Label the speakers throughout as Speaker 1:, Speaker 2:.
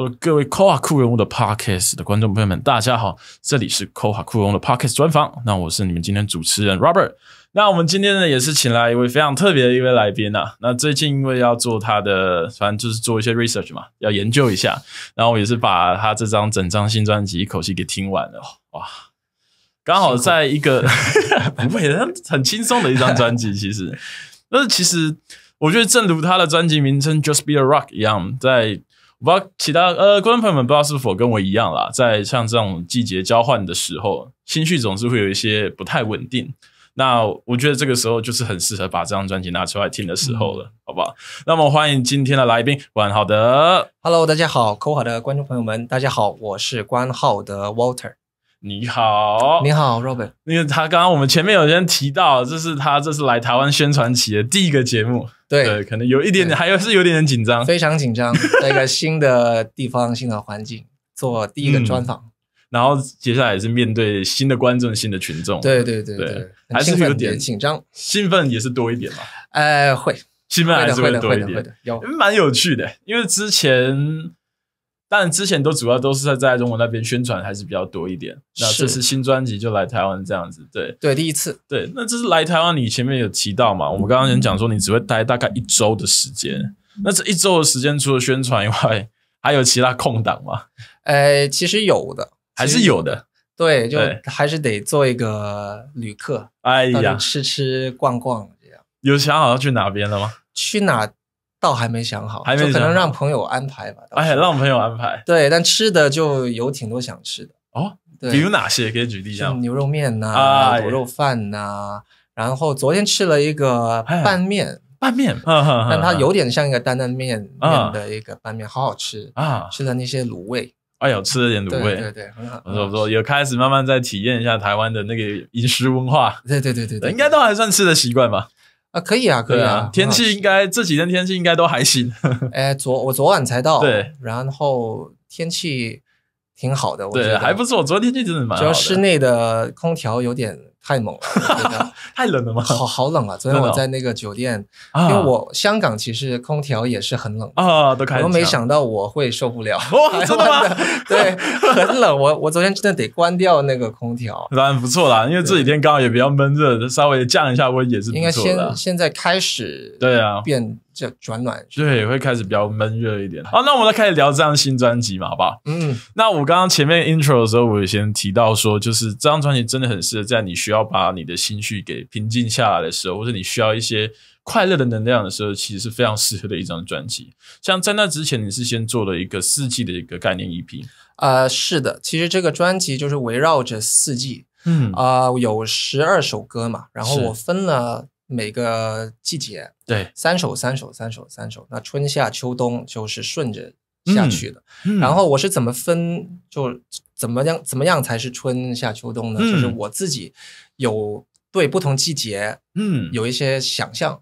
Speaker 1: 喽，各位 c 哈酷人物的 p a r k a s 的观众朋友们，大家好，这里是酷 a 酷荣的 p a r k a s 专访。那我是你们今天主持人 Robert。那我们今天呢，也是请来一位非常特别的一位来宾啊。那最近因为要做他的，反正就是做一些 research 嘛，要研究一下。然后也是把他这张整张新专辑一口气给听完了。哇，刚好在一个 不会很轻松的一张专辑，其实。但是其实，我觉得，正如他的专辑名称 “Just Be a Rock” 一样，在不知道其他呃观众朋友们不知道是否跟我一样啦，在像这种季节交换的时候，情绪总是会有一些不太稳定。那我觉得这个时候就是很适合把这张专辑拿出来听的时候了，好不好？那么欢迎今天的来宾关浩德。Hello，大家好，扣好的观众朋友们，大家好，我是关浩德 Walter。你好，你好，Robert。因为他刚刚我们前面有人提到，这是他这是来台湾宣传期的第一个节目，对，可能有一点点，还有是有点点紧张，非常紧张，在
Speaker 2: 一个新的地方、新的环境做第一个专访，
Speaker 1: 然后接下来是面对新的观众、新的群众，对对对对，还是有点紧张，兴奋也是多一点吧，哎，会兴奋还是会多一点，有蛮有趣的，因为之前。但之前都主要都是在在中国那边宣传还是比较多一点。那这次新专辑就来台湾这样子，对对，第一次，对。那这是来台湾，你前面有提到嘛？我们刚刚先讲说你只会待大概一周的时间，那这一周的时间除了宣传以外，还有其他空档吗？
Speaker 2: 哎，其实有的，
Speaker 1: 还是有的。
Speaker 2: 对，就还是得做一个旅客，哎呀，吃吃逛逛这样。有想好要去哪边了吗？去哪？倒还没想好，就可能让朋友安排吧。哎，让朋友安排。对，但吃的就有挺多想吃的哦。比如哪
Speaker 1: 些？可以举例一下？牛
Speaker 2: 肉面呐，牛肉饭呐。然后昨天吃了一个拌面，拌面，
Speaker 1: 但它有
Speaker 2: 点像一个担担面面的一个拌面，好好吃啊！吃的那些卤味，
Speaker 1: 哎呦，吃了点卤味，对对，很好。不错不错，有开始慢慢在体验一下台湾的那个饮食文化。
Speaker 2: 对对对对，应
Speaker 1: 该都还算吃的习惯吧。
Speaker 2: 啊，可以啊，可以啊！天气
Speaker 1: 应该这几天天气应该都还行。
Speaker 2: 哎，昨我昨晚才到，对，然后天气挺好的，我觉对，还不
Speaker 1: 错。昨天天气真的蛮好，主要室
Speaker 2: 内的空调有点。太猛了，太冷了吗？好好冷啊！昨天我在那个酒店，因为我香港其实空调也是很冷啊，都开。我没想到
Speaker 1: 我会受不了，
Speaker 2: 哇，真的，对，很冷。我我昨天真的得关掉那
Speaker 1: 个空调。当然不错啦，因为这几天刚好也比较闷热，稍微降一下温也是应该先
Speaker 2: 现在开始对啊变。这转暖，
Speaker 1: 对，会开始比较闷热一点。好，那我们来开始聊这张新专辑嘛，好不好？嗯，那我刚刚前面 intro 的时候，我也先提到说，就是这张专辑真的很适合在你需要把你的心绪给平静下来的时候，或者你需要一些快乐的能量的时候，其实是非常适合的一张专辑。像在那之前，你是先做了一个四季的一个概念 EP，
Speaker 2: 啊，是的，其实这个专辑就是围绕着四季，嗯，啊，有十二首歌嘛，然后我分了。每个季节，对，三首三首三首三首，那春夏秋冬就是顺着下去的。然后我是怎么分，就怎么样怎么样才是春夏秋冬呢？就是我自己有对不同季节，嗯，有一些想象，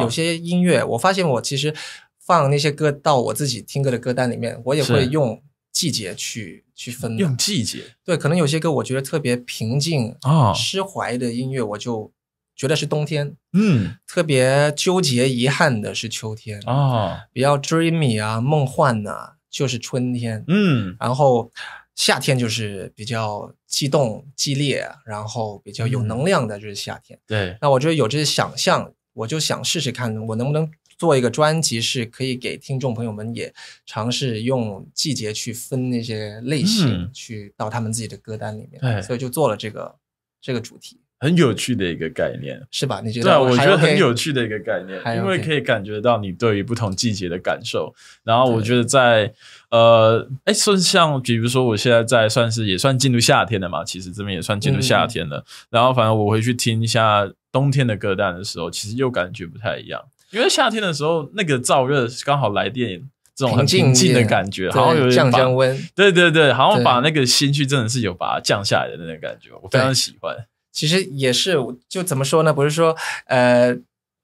Speaker 2: 有些音乐，我发现我其实放那些歌到我自己听歌的歌单里面，我也会用季节去去分。用季节？对，可能有些歌我觉得特别平静啊、释怀的音乐，我就。觉得是冬天，嗯，特别纠结遗憾的是秋天啊，比较 dreamy 啊，梦幻呐，就是春天，嗯，然后夏天就是比较激动激烈，然后比较有能量的，就是夏天。对，那我觉得有这些想象，我就想试试看，我能不能做一个专辑，是可以给听众朋友们也尝试用季节去分那些类型，去到他们自己的歌单里面。对，所以就做了这个这个主
Speaker 1: 题。很有趣的一个概念，是吧？你觉得对，我觉得很有趣的一个概念，因为可以感觉到你对于不同季节的感受。然后我觉得在呃，哎，算像比如说，我现在在算是也算进入夏天了嘛，其实这边也算进入夏天了。然后反正我回去听一下冬天的歌单的时候，其实又感觉不太一样，因为夏天的时候那个燥热刚好来电，这种很平静的感觉，然后有点降温，对对对，好像把那个心绪真的是有把它降下来的那种感觉，我非常喜欢。
Speaker 2: 其实也是，就怎么说呢？不是说，呃，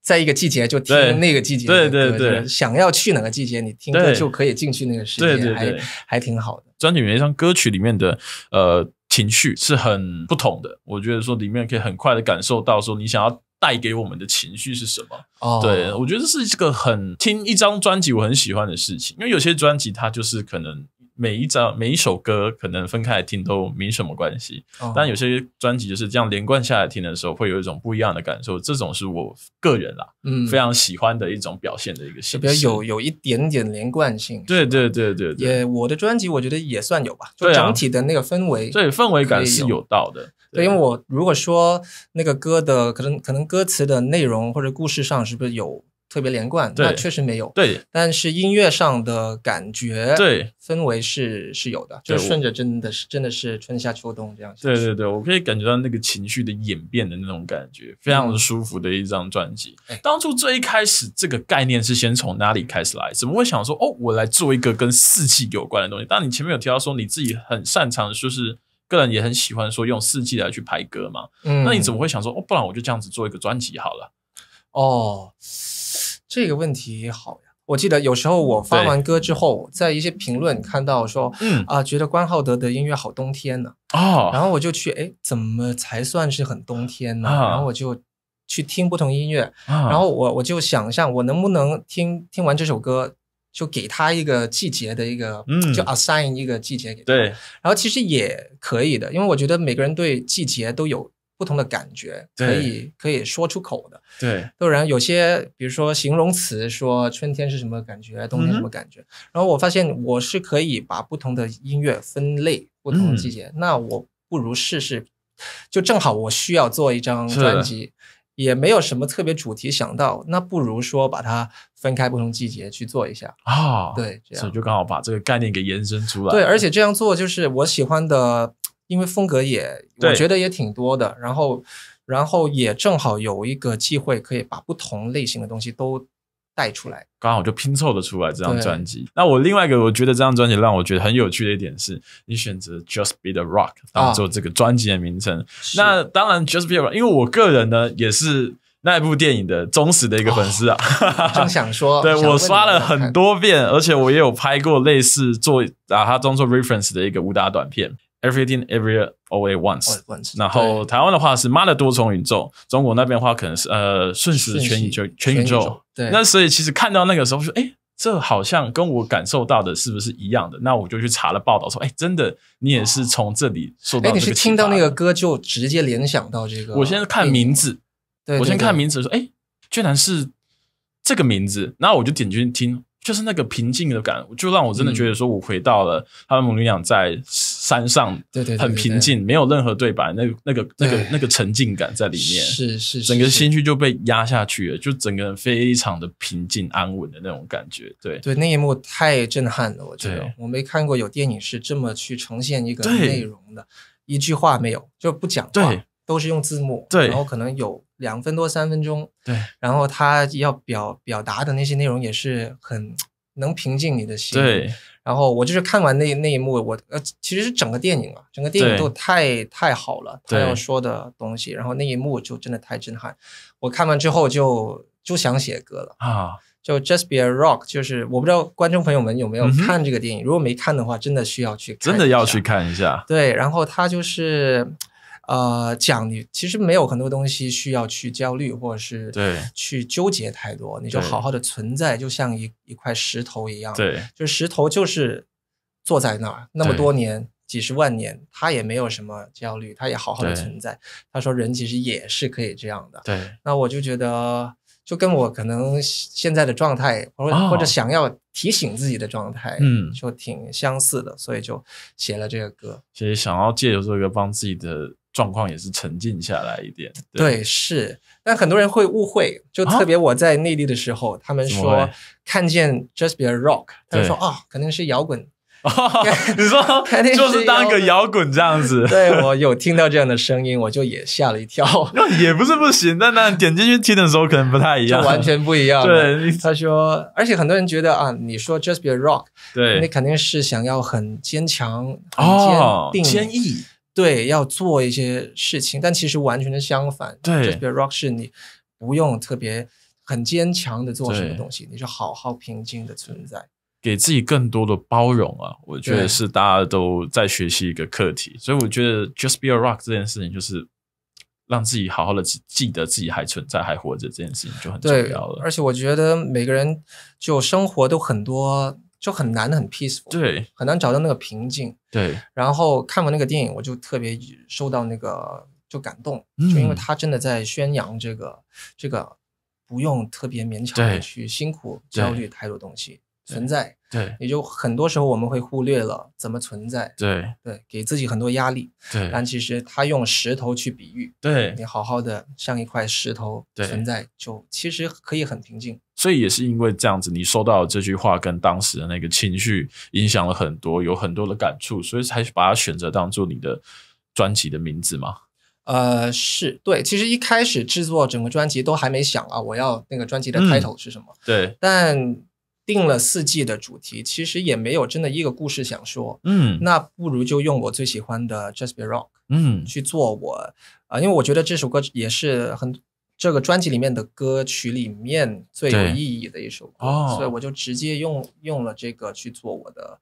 Speaker 2: 在一个季节就听那个季节的歌，想要去哪个季节，你听歌就可以进去那个时间，对对对，还挺好的。
Speaker 1: 专辑每张歌曲里面的呃情绪是很不同的，我觉得说里面可以很快的感受到说你想要带给我们的情绪是什么。对，我觉得是这个很听一张专辑我很喜欢的事情，因为有些专辑它就是可能。每一张、每一首歌，可能分开来听都没什么关系，但有些专辑就是这样连贯下来听的时候，会有一种不一样的感受。这种是我个人啦，嗯，非常喜欢的一种表现的一个形式，有有一
Speaker 2: 点点连贯性。
Speaker 1: 对对对对，也
Speaker 2: 我的专辑我觉得也算有吧，就整体的那个氛围，所以氛围感是有到的。对，因为我如果说那个歌的可能可能歌词的内容或者故事上是不是有。特别连贯，那确实没有。对，但是音乐上的感觉，对氛围是是有的，就顺着真的是真的是春夏秋冬这样。对
Speaker 1: 对对，我可以感觉到那个情绪的演变的那种感觉，非常的舒服的一张专辑。当初最一开始这个概念是先从哪里开始来？怎么会想说哦，我来做一个跟四季有关的东西？但你前面有提到说你自己很擅长，就是个人也很喜欢说用四季来去排歌嘛。嗯，那你怎么会想说哦，不然我就这样子做一个专辑好了？
Speaker 2: 哦。这个问题好呀！
Speaker 1: 我记得有时候我发完
Speaker 2: 歌之后，在一些评论看到说，嗯啊，觉得关浩德的音乐好冬天呢。哦，然后我就去，哎，怎么才算是很冬天呢？然后我就去听不同音乐，然后我我就想象，我能不能听听完这首歌，就给他一个季节的一个，嗯，就 assign 一个季节给他。对，然后其实也可以的，因为我觉得每个人对季节都有。不同的感觉可以可以说出口的，对。有然有些，比如说形容词，说春天是什么感觉，冬天什么感觉。然后我发现我是可以把不同的音乐分类不同季节，那我不如试试，就正好我需要做一张专辑，也没有什么特别主题想到，那不如说把它分开不同季节去做一下
Speaker 1: 啊。对，所以就刚好把这个概念给延伸出来。对，而
Speaker 2: 且这样做就是我喜欢的。因为风格也我觉得也挺多的，然后，然后也正好有一个机会可以把不同类型的东西都带出来，
Speaker 1: 刚好就拼凑了出来这张专辑。那我另外一个我觉得这张专辑让我觉得很有趣的一点是，你选择 Just Be the Rock 当做这个专辑的名称。那当然，Just Be the Rock，因为我个人呢也是那一部电影的忠实的一个粉丝啊，
Speaker 2: 正想说，对我刷了
Speaker 1: 很多遍，而且我也有拍过类似做把它当做 reference 的一个武打短片。Everything, every, all at once。然后台湾的话是妈的多重宇宙，中国那边的话可能是呃瞬时全宇宙，全宇宙。对。那所以其实看到那个时候说，哎，这好像跟我感受到的是不是一样的？那我就去查了报道，说，哎，真的，你也是从这里受到一你是听到那个歌就直接联想
Speaker 2: 到这个？我先
Speaker 1: 看名字，我先看名字说，哎，居然是这个名字，那我就点进去听，就是那个平静的感就让我真的觉得说我回到了他们母女俩在。山上对对很平静，没有任何对白，那个那个那个那个沉浸感在里面是是，整个心绪就被压下去了，就整个非常的平静安稳的那种感觉，对对那
Speaker 2: 一幕太震撼了，我觉得我没看过有电影是这么去呈现一个内容的，一句话没有就不讲，话，都是用字幕，对，然后可能有两分多三分钟，对，然后他要表表达的那些内容也是很能平静你的心，对。然后我就是看完那那一幕，我呃其实是整个电影啊，整个电影都太太好了。他要说的东西，然后那一幕就真的太震撼。我看完之后就就想写歌了啊，就 Just Be a Rock。就是我不知道观众朋友们有没有看这个电影，如果没看的话，真的需要去看，
Speaker 1: 真的要去看一下。
Speaker 2: 对，然后他就是。呃，讲你其实没有很多东西需要去焦虑，或者是对去纠结太多，你就好好的存在，就像一一块石头一样，对，就石头就是坐在那儿那么多年，几十万年，他也没有什么焦虑，他也好好的存在。他说人其实也是可以这样的，对。那我就觉得，就跟我可能现在的状态，或或者想要提醒自己的状态，嗯，就挺相似的，所以就写了这个歌。
Speaker 1: 其实想要借这个，帮自己的。状况也是沉静下来一点，对，
Speaker 2: 是，但很多人会误会，就特别我在内地的时候，他们说看见 just be a rock，他说啊，肯定是摇滚，
Speaker 1: 你说 就是当个摇滚这样子，对我有听
Speaker 2: 到这样的声音，我就也吓了一跳，
Speaker 1: 那也不是不行，但那点进去听的时候，可能不太一样，完全不一样。对，
Speaker 2: 他说，而且很多人觉得啊，你说 just be a rock，对，你肯定是想要很坚强，很坚哦，坚毅。对，要做一些事情，但其实完全是相反。对就 u s rock 是你不用特别很坚强的做什么东西，你就好好平静的存在，
Speaker 1: 给自己更多的包容啊！我觉得是大家都在学习一个课题，所以我觉得 Just be a rock 这件事情就是让自己好好的记得自己还存在、还活着这件事情就很重
Speaker 2: 要了。而且我觉得每个人就生活都很多。就很难很 peaceful，对，很难找到那个平静，对。然后看过那个电影，我就特别受到那个就感动，就因为他真的在宣扬这个这个不用特别勉强的去辛苦焦虑太多东西。存在，对，也就很多时候我们会忽略了怎么存在，对，对，给自己很多压力，对，但其实他用石头去比喻，对，你好好的像一块石头，对，存在就其实可以很平静。
Speaker 1: 所以也是因为这样子，你收到这句话跟当时的那个情绪影响了很多，有很多的感触，所以才把它选择当做你的专辑的名字吗？
Speaker 2: 呃，是对，其实一开始制作整个专辑都还没想啊，我要那个专辑的开头是什么，对，但。定了四季的主题，其实也没有真的一个故事想说。嗯，那不如就用我最喜欢的《j a s t Be Rock》嗯去做我啊，因为我觉得这首歌也是很这个专辑里面的歌曲里面最有意义的一首，歌，所以我就直接用用了这个去做我
Speaker 1: 的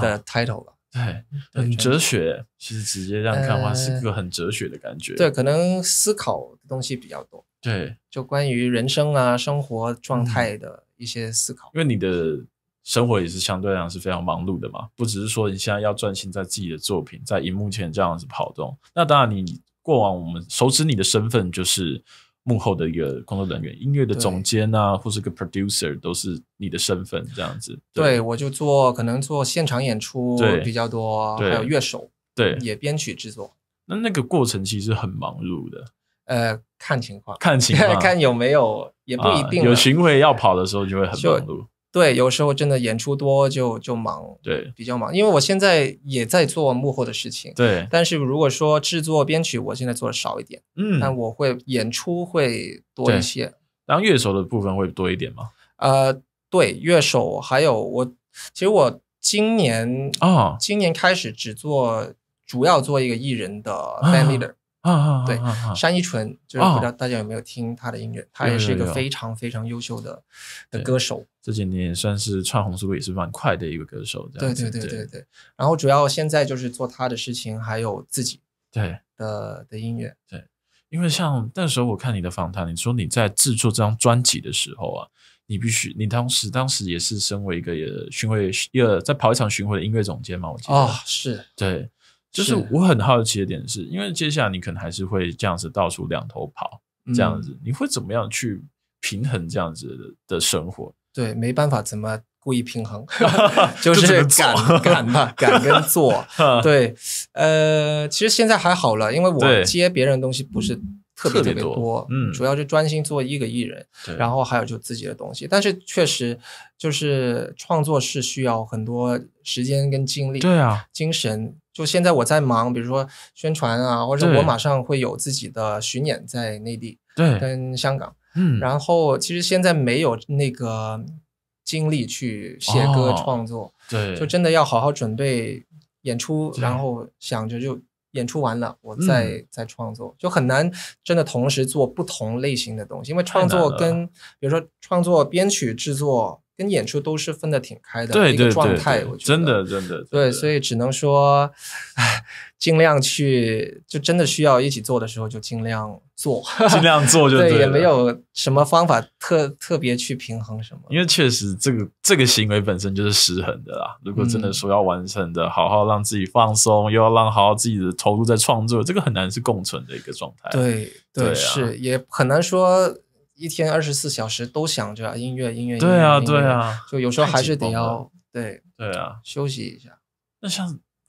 Speaker 1: 的 title 了。对，很哲学。其实直接这样看的话，是个很哲学的感觉。对，可
Speaker 2: 能思考的东西比较多。对，就关于人生啊、
Speaker 1: 生活状态的。一些思考，因为你的生活也是相对来讲是非常忙碌的嘛，不只是说你现在要专心在自己的作品，在荧幕前这样子跑动。那当然，你过往我们熟知你的身份就是幕后的一个工作人员，音乐的总监啊，或是个 producer 都是你的身份这样子。对
Speaker 2: 我就做可能做现场演出比较多，还有乐手，对也编曲制作。
Speaker 1: 那那个过程其实很忙碌的。
Speaker 2: 呃，看情况，看情，况，看有没有，也不一定。有巡
Speaker 1: 回要跑的时候，就会很忙碌。
Speaker 2: 对，有时候真的演出多，就就忙。对，比较忙，因为我现在也在做幕后的事情。对。但是如果说制作编曲，我现在做的少一点。嗯。但我会演出会多一些。当乐手的部
Speaker 1: 分会多一点吗？
Speaker 2: 呃，对，乐手还有我，其实我今年啊，今年开始只做主要做一个艺人的 b a n d leader。
Speaker 1: 啊啊对，山
Speaker 2: 一纯就是不知道大家有没有听他的音乐，他也是一个非常
Speaker 1: 非常优秀的的歌手。这几年也算是窜红速度也是蛮快的一个歌手，对对对对
Speaker 2: 对。然后主要现在就是做他的事情，还有自己对的的音乐。
Speaker 1: 对，因为像那时候我看你的访谈，你说你在制作这张专辑的时候啊，你必须你当时当时也是身为一个巡回一个在跑一场巡回的音乐总监嘛，我记得啊是，对。就是我很好奇的点是，因为接下来你可能还是会这样子到处两头跑，这样子你会怎么样去平衡这样子的生活？对，
Speaker 2: 没办法，怎么故意平衡？就是敢敢嘛，敢 跟做。对，呃，其实现在还好了，因为我接别人东西不是。特别特别多，嗯，主要是专心做一个艺人，然后还有就自己的东西。但是确实，就是创作是需要很多时间跟精力，对啊，精神。就现在我在忙，比如说宣传啊，或者我马上会有自己的巡演在内地、对跟香港，嗯。然后其实现在没有那个精力去写歌创作，对，就真的要好好准备演出，然后想着就。演出完了，我再再创作，就很难真的同时做不同类型的东西，因为创作跟比如说创作、编曲、制作。跟演出都是分得挺开的，一个状态，我觉得
Speaker 1: 真的真的对，所
Speaker 2: 以只能说，哎，尽量去，就真的需要一起做的时候就尽量做，尽量做就对，也没有什么方法特特别去平衡什
Speaker 1: 么，因为确实这个这个行为本身就是失衡的啦。如果真的说要完成的，好好让自己放松，又要让好好自己的投入在创作，这个很难是共存的一个状态。对
Speaker 2: 对，是也很难说。一天二十四小时都想着音乐，音乐，音乐，对啊，对啊，就有时候还是得要
Speaker 1: 对，对啊，休息一下。那像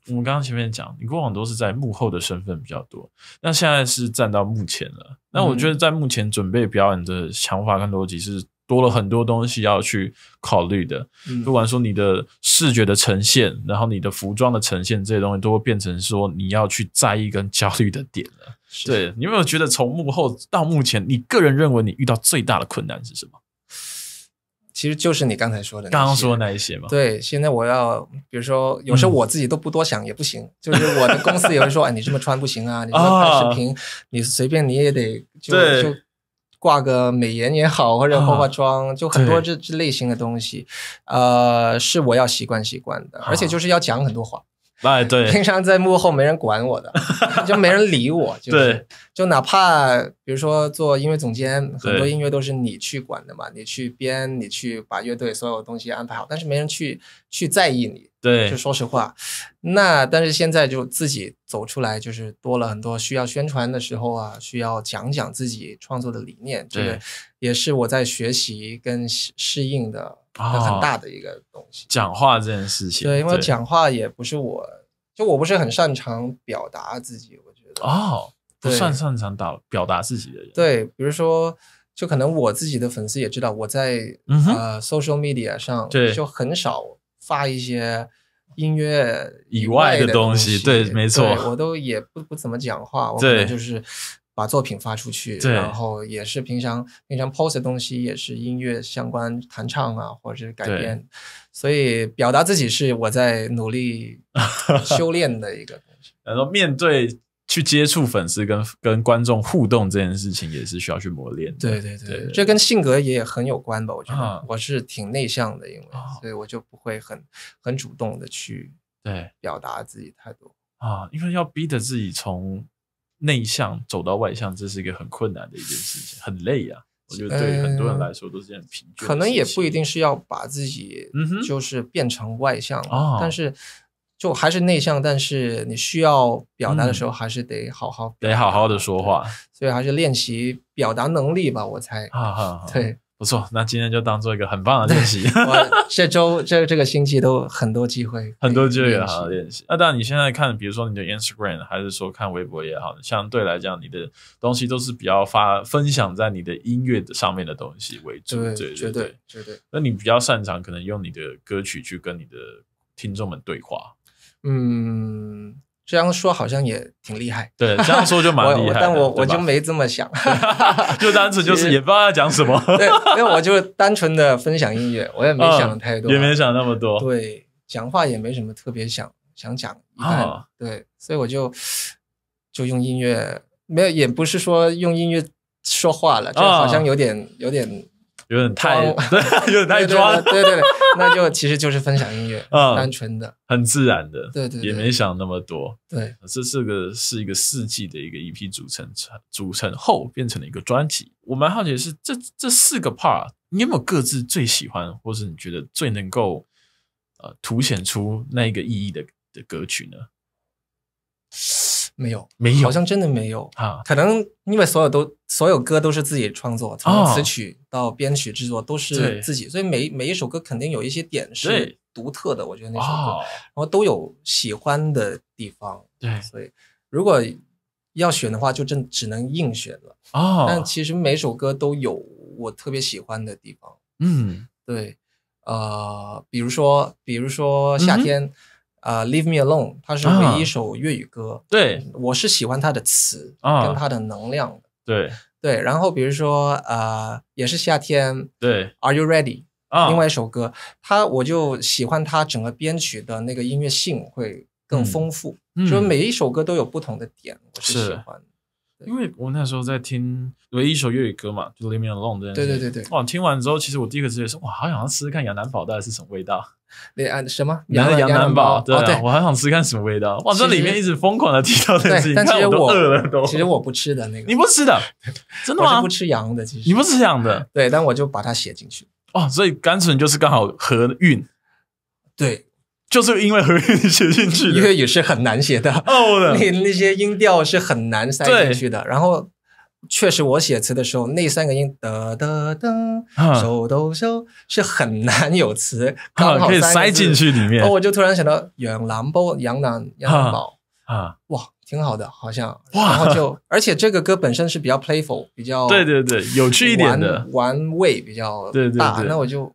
Speaker 1: 我们刚刚前面讲，你过往都是在幕后的身份比较多，那现在是站到幕前了。那我觉得在目前准备表演的想法跟逻辑是多了很多东西要去考虑的。不管说你的视觉的呈现，然后你的服装的呈现这些东西，都会变成说你要去在意跟焦虑的点了。对，你有没有觉得从幕后到目前，你个人认为你遇到最大的困难是什么？
Speaker 2: 其实就是你刚才说的，刚刚
Speaker 1: 说的那些嘛。对，
Speaker 2: 现在我要，比如说，有时候我自己都不多想也不行，就是我的公司也会说：“ 哎，你这么穿不行啊，你这么拍视频，你随便你也得就就挂个美颜也好，或者化化妆，就很多这这类型的东西，呃，是我要习惯习惯的，而且就是要讲很多话。哎，对，平常在幕后没人管我的，就没人理我，就就哪怕比如说做音乐总监，很多音乐都是你去管的嘛，你去编，你去把乐队所有东西安排好，但是没人去去在意你。对，就说实话，那但是现在就自己走出来，就是多了很多需要宣传的时候啊，需要讲讲自己创作的理念，这个也是我在学习跟适应的很大的一个东西。讲
Speaker 1: 话这件事情，对，因为讲
Speaker 2: 话也不是我，就我不是很擅长表达自己，我觉
Speaker 1: 得哦，不算擅长表表达自己的人。
Speaker 2: 对，比如说，就可能我自己的粉丝也知道，我在呃 social media 上就很少。发一些音乐以外的东西，对，没错，我都也不不怎么讲话，我可能就是把作品发出去，然后也是平常平常 post 的东西，也是音乐相关弹唱啊，或者是改编，所以表达自己是我在努力 修炼的一个东
Speaker 1: 西，然后面对。去接触粉丝跟跟观众互动这件事情也是需要去磨练的。对对对，
Speaker 2: 这跟性格也很有关吧？我觉得我是挺内向的，因为所以我就不会很很主动
Speaker 1: 的去对表达自己太多啊。因为要逼着自己从内向走到外向，这是一个很困难的一件事情，很累啊。我觉得对很多人来说都是件很疲倦。可能也不一
Speaker 2: 定是要把自己就是变成外向啊，但是。就还是内向，但是你需要表达的时候，还是得好好
Speaker 1: 得好好的说话。
Speaker 2: 所以还是练习表达能力吧，我才啊好对，
Speaker 1: 不错。那今天就当做一个很棒的练习。
Speaker 2: 这周这这个星期都很多机会，很多机会好好练习。
Speaker 1: 那当然你现在看，比如说你的 Instagram，还是说看微博也好，相对来讲，你的东西都是比较发分享在你的音乐的上面的东西为主，对对对对。那你比较擅长，可能用你的歌曲去跟你的听众们对话。
Speaker 2: 嗯，这样说好像也挺厉害。对，这样说就蛮厉害，但我我就没这么想。
Speaker 1: 就单纯就是也不知道要讲什么。对，
Speaker 2: 因为我就单纯的分享音乐，我也没想太多，也没想那么多。对，讲话也没什么特别想想讲啊。对，所以我就就用音乐，没有也不是说用音乐说话了，这好像有点有点。
Speaker 1: 有点太对，有点太装，对 对对，
Speaker 2: 那就其实就是分享音乐，嗯，单纯的，
Speaker 1: 很自然的，对对，也没想那么多，对，这是个是一个四季的一个 EP 组成成组成后变成了一个专辑。我蛮好奇的是，这这四个 part，你有没有各自最喜欢，或是你觉得最能够呃凸显出那一个意义的的歌曲呢？没有，没有，好像真
Speaker 2: 的没有啊。可能因为所有都，所有歌都是自己创作，从词曲到编曲制作都是自己，所以每每一首歌肯定有一些点是独特的。我觉得那首歌，然后都有喜欢的地方。对，所以如果要选的话，就真只能硬选了啊。但其实每首歌都有我特别喜欢的地方。嗯，对，呃，比如说，比如说夏天。啊，Leave Me Alone，它是唯一一首粤语歌。对，我是喜欢它的词跟它的能量。对对，然后比如说，呃，也是夏天。对，Are You Ready？啊，另外一首歌，他我就喜欢他整个编曲的那个音乐性会更丰富，就每一首歌都有不同的点，
Speaker 1: 我是喜欢的。因为我那时候在听唯一一首粤语歌嘛，就《l i v i n a l o n e 这样子。对对对对。哇，听完之后，其实我第一个直接说，哇，好想要吃看羊腩煲，到底是什么味道？
Speaker 2: 那啊什么羊羊腩煲？对对，我
Speaker 1: 还想吃看什么味道？哇，这里面一直疯狂的提到这个事情，因我饿了都。其实我不吃的那个。你
Speaker 2: 不吃的？真的吗？不吃羊的，其实。
Speaker 1: 你不是羊的，对，但我就
Speaker 2: 把它写进去。
Speaker 1: 哦，所以单纯就是刚好合韵。对。就是因为和约语写进去，为也是很难写的。哦，你那些音调是很难
Speaker 2: 塞进去的。然后，确实我写词的时候，那三个音哒哒哒，手抖手是很难有词，刚好可以塞进去里面。哦，我就突然想到，杨澜波、杨澜杨
Speaker 1: 宝啊，
Speaker 2: 哇，挺好的，
Speaker 1: 好像哇。然后就，
Speaker 2: 而且这个歌本身是比较 playful，比较对
Speaker 1: 对对，有趣一点的
Speaker 2: 玩味比较大。那我就。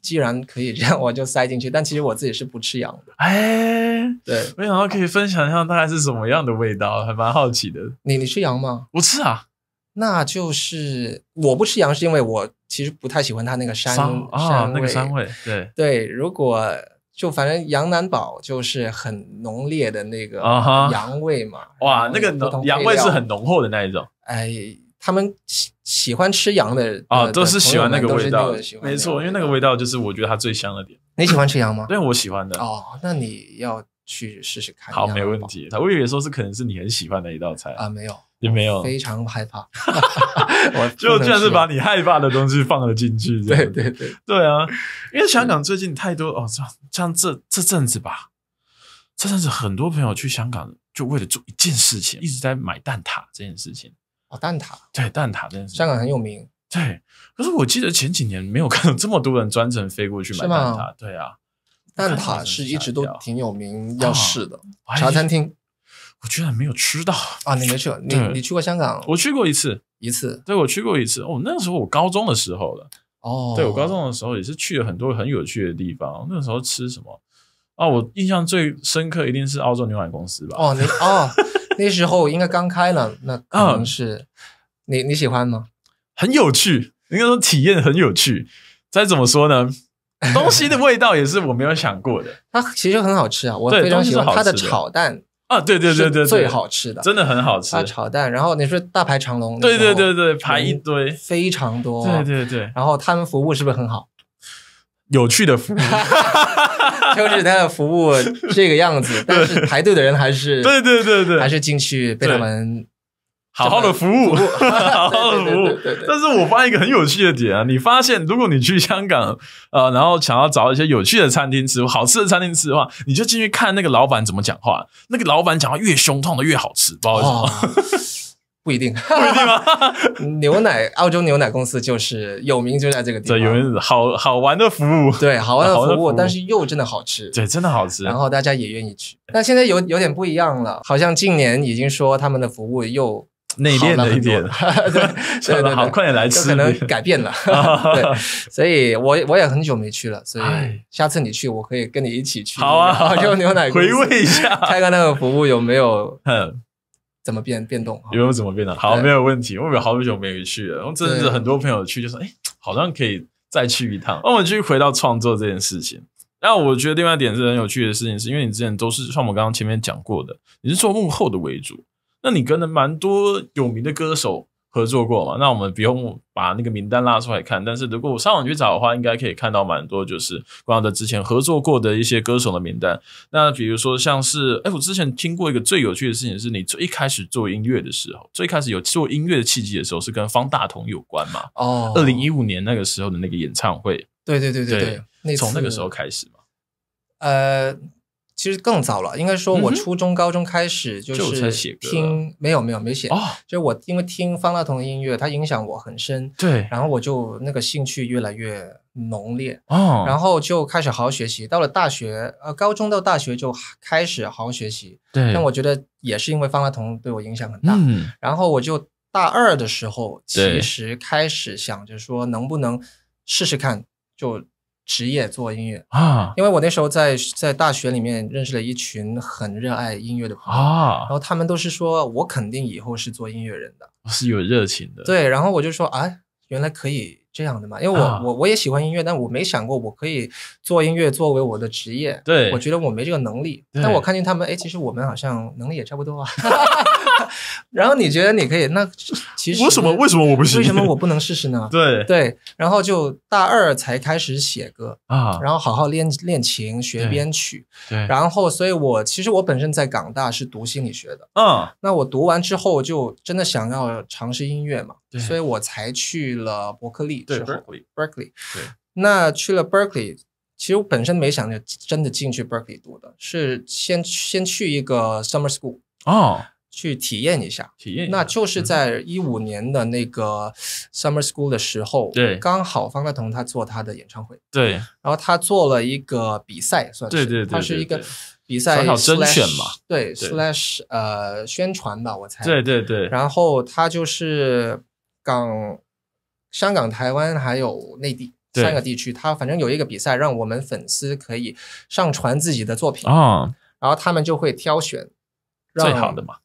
Speaker 2: 既然可以这样，我就塞进去。但其实我自己是不吃羊的。
Speaker 1: 哎，对，没想到可以分享一下，大概是什么样的味道？还蛮好奇的。你你吃羊吗？不吃啊。
Speaker 2: 那就是我不吃羊，是因为我其实不太喜欢它那个膻膻味。对对，如果就反正羊腩煲就是很浓烈的那个羊味嘛。
Speaker 1: 哇，那个浓羊味是很浓厚的那一种。哎。他们喜喜欢吃羊的啊，都是喜欢那个味道，没错，因为那个味道就是我觉得它最香的点。你喜欢吃羊吗？对我喜欢的哦，那你要去试试看。好，没问题。我以为说是可能是你很喜欢的一道菜啊，没有，也没有，非常害怕。我就算是把你害怕的东西放了进去，对对对对啊，因为香港最近太多哦，像像这这阵子吧，这阵子很多朋友去香港就为了做一件事情，一直在买蛋挞这件事情。哦，蛋挞对蛋挞，真的是香港很有名。对，可是我记得前几年没有 看到这么多人专程飞过去买蛋挞。对啊，
Speaker 2: 蛋挞是一直都挺有名、
Speaker 1: 要试的茶餐
Speaker 2: 厅。我居然没有吃到啊！你没过？你你
Speaker 1: 去过香港？我去过一次，一次。对，我去过一次。哦，那时候我高中的时候了。哦，对我高中的时候也是去了很多很有趣的地方。那时候吃什么啊？我印象最深刻一定是澳洲牛奶公司吧？哦，你哦。那时候应该刚开了，那可能是你你喜欢吗？很有趣，应该说体验很有趣。再怎么说呢，东西的味道也是我没有想过的。它其实很好吃啊，我非常喜欢它的炒
Speaker 2: 蛋啊，对对对对，最好吃的，真
Speaker 1: 的很好吃。它炒
Speaker 2: 蛋，然后你说大排长龙，
Speaker 1: 对对对对，排一堆，非常多，对对对。然后他
Speaker 2: 们服务是不是很好？有趣的服务，就 是他的服务这个样子，但是排队的人
Speaker 1: 还是对对对对，还是进去被他们好好的服务，好好的服务。但是我发现一个很有趣的点啊，你发现如果你去香港，呃，然后想要找一些有趣的餐厅吃好吃的餐厅吃的话，你就进去看那个老板怎么讲话，那个老板讲话越凶，通常越好吃，不知道为什么。不一定，不一定吗？牛奶，澳洲牛奶公司就是有名，就在这个地方。对，有名，好好玩的服务，对好玩的服务，但是
Speaker 2: 又真的好吃，
Speaker 1: 对，真的好吃。然后大家也愿意去。
Speaker 2: 那现在有有点不一样了，好像近年已经说他们的服务又
Speaker 1: 内敛了一点，对，对对，好快点来吃，可能改
Speaker 2: 变了。对，所以我我也很久没去了，所以下次你去，我可以跟你一起去。好啊，用牛奶回味一
Speaker 1: 下，看看那个服务有没有。怎么变变动？有没有怎么变的？好，没有问题。我们有好久没有去了，我真的是很多朋友去就说，哎，好像可以再去一趟。那我们续回到创作这件事情，那我觉得另外一点是很有趣的事情，是因为你之前都是像我们刚刚前面讲过的，你是做幕后的为主，那你跟了蛮多有名的歌手。合作过嘛？那我们不用把那个名单拉出来看。但是如果我上网去找的话，应该可以看到蛮多，就是关晓之前合作过的一些歌手的名单。那比如说，像是哎，我之前听过一个最有趣的事情，是你最一开始做音乐的时候，最开始有做音乐的契机的时候，是跟方大同有关嘛？哦，二零一五年那个时候的那个演唱会。对对对对对，从那个时候开始嘛。呃。
Speaker 2: 其实更早了，应该说，我初中、高中开始就是听，没有没有没写，就是我因为听方大同的音乐，他影响我很深，对，然后我就那个兴趣越来越浓烈，
Speaker 1: 哦，然后
Speaker 2: 就开始好好学习，到了大学，呃，高中到大学就开始好好学习，对，但我觉得也是因为方大同对我影响很大，嗯，然后我就大二的时候，其实开始想着说能不能试试看，就。职业做音乐啊，因为我那时候在在大学里面认识了一群很热爱音乐的朋友啊，然后他们都是说我肯定以后是做音乐人的，
Speaker 1: 是有热情的，对，
Speaker 2: 然后我就说啊，原来可以这样的嘛，因为我我我也喜欢音乐，但我没想过我可以做音乐作为我的职业，对，我觉得我没这个能力，但我看见他们，哎，其实我们好像能力也差不多啊。然后你觉得你可以？那其实为什么？为什么我不？为什么我不能试试呢？对对。然后就大二才开始写歌啊，然后好好练练琴，学编曲。对。然后，所以我其实我本身在港大是读心理学的。嗯。那我读完之后，就真的想要尝试音乐嘛？对。所以我才去了伯克利。对。伯克利。Berkeley。对。那去了 Berkeley，其实我本身没想着真的进去 Berkeley 读的，是先先去一个 summer school 哦。去体验一下，体验那就是在一五年的那个 summer school 的时候，对，刚好方大同他做他的演唱会，对，然后他做了一个比赛，算是，对对对，他是一个比赛初选嘛，对，s l a s h 呃宣传吧，我才，对对对，然后他就是港、香港、台湾还有内地三个地区，他反正有一个比赛，让我们粉丝可以上传自己的作品啊，然后他们就会挑选
Speaker 1: 最好的嘛。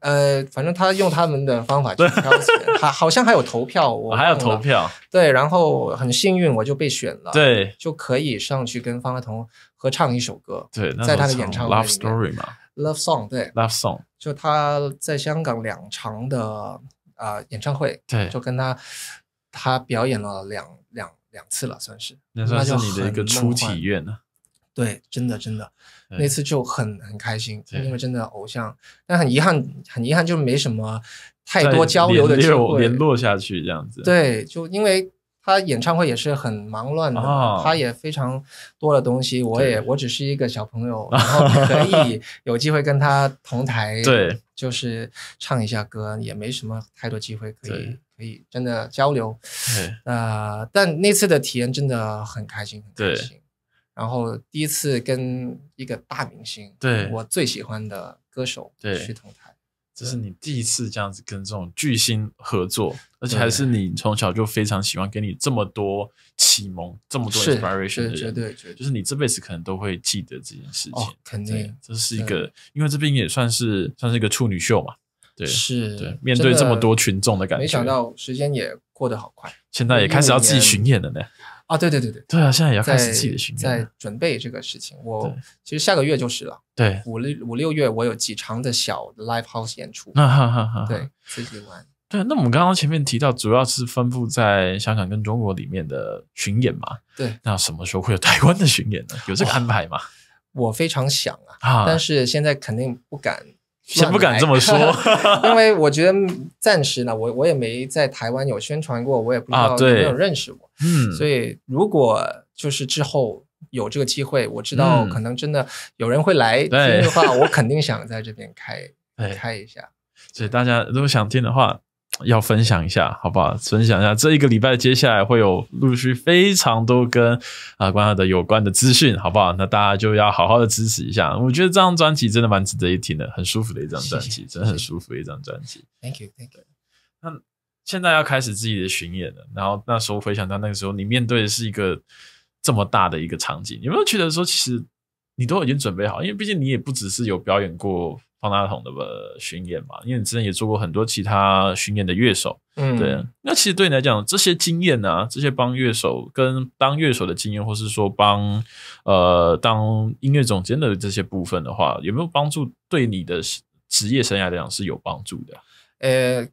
Speaker 2: 呃，反正他用他们的方法，选，好，好像还有投票，我还有投票，对，然后很幸运我就被选了，对，就可以上去跟方大同合唱一首歌，对，在他的演唱会，Love Story 嘛，Love Song，对，Love Song，就他在香港两场的啊演唱会，对，就跟他他表演了两两两次了，算是，那算是你的一个初体验了。对，真的真的，那次就很很开心，因为真的偶像。但很遗憾，很遗憾，就没什么太多交流的机会。联
Speaker 1: 络下去这样子。对，
Speaker 2: 就因为他演唱会也是很忙乱的，他也非常多的东西。我也我只是一个小朋友，然后可以有机会跟他同台，对，就是唱一下歌，也没什么太多机会可以可以真的交流。呃，但那次的体验真的很开心，很开心。然后第一次跟一个大明星，对我最喜欢的歌手去同台，这是你
Speaker 1: 第一次这样子跟这种巨星合作，而且还是你从小就非常喜欢，给你这么多启蒙，这么多 inspiration，绝对绝对，就是你这辈子可能都会记得这件事情，肯定，这是一个，因为这边也算是算是一个处女秀嘛，对，是对，面对这么多群众的感觉，没想
Speaker 2: 到时间也过得好快，现在也开始要自己巡演了
Speaker 1: 呢。啊，
Speaker 2: 对对对对，对啊，现在也开始自己的演。在准备这个事情。我其实下个月就是了，对，五六五六月我有几场的小 live house 演出。哈哈哈哈，对，
Speaker 1: 自己玩。对，那我们刚刚前面提到，主要是分布在香港跟中国里面的巡演嘛。对，那什么时候会有台湾的巡演呢？有这个安排吗？我非常想啊，但
Speaker 2: 是现在肯定不敢。
Speaker 1: 先不敢这么说，
Speaker 2: 因为我觉得暂时呢，我我也没在台湾有宣传过，我也不知道有没有认识过。嗯，所以如果就是之后有这个机会，我知道可能真的有人会来听的话，我肯定想在这边开 开一下。
Speaker 1: 所以大家如果想听的话。要分享一下，好不好？分享一下，这一个礼拜接下来会有陆续非常多跟啊关晓的有关的资讯，好不好？那大家就要好好的支持一下。我觉得这张专辑真的蛮值得一听的，很舒服的一张专辑，真的很舒服的一张专辑。Thank you, Thank you。那现在要开始自己的巡演了，然后那时候回想到那个时候，你面对的是一个这么大的一个场景，有没有觉得说其实你都已经准备好？因为毕竟你也不只是有表演过。放大筒的巡演嘛，因为你之前也做过很多其他巡演的乐手，嗯，对。那其实对你来讲，这些经验呢，这些帮乐手跟当乐手的经验，或是说帮呃当音乐总监的这些部分的话，有没有帮助？对你的职业生涯来讲是有帮助的。
Speaker 2: 呃，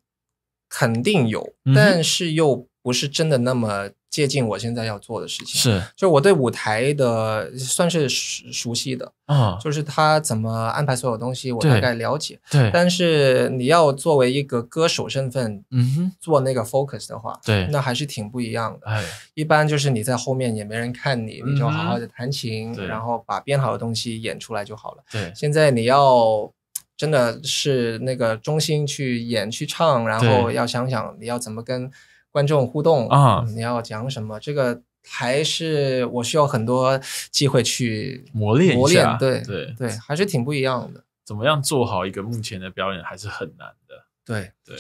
Speaker 2: 肯定有，但是又不是真的那么。接近我现在要做的事情是，就我对舞台的算是熟熟悉的啊，就是他怎么安排所有东西，我大概了解。对，但是你要作为一个歌手身份，嗯，做那个 focus 的话，对，那还是挺不一样的。哎，一般就是你在后面也没人看你，你就好好的弹琴，然后把编好的东西演出来就好了。对，现在你要真的是那个中心去演去唱，然后要想想你要怎么跟。观众互动啊，你要讲什么？这个还是我需要很多机会去磨练磨练。对对对，
Speaker 1: 还是挺不一样的。怎么样做好一个目前的表演还是很难的。对对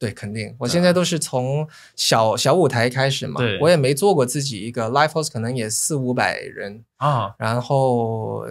Speaker 1: 对，肯定。我
Speaker 2: 现在都是从小小舞台开始嘛。我也没做过自己一个 live house，可能也四五百人啊。然后。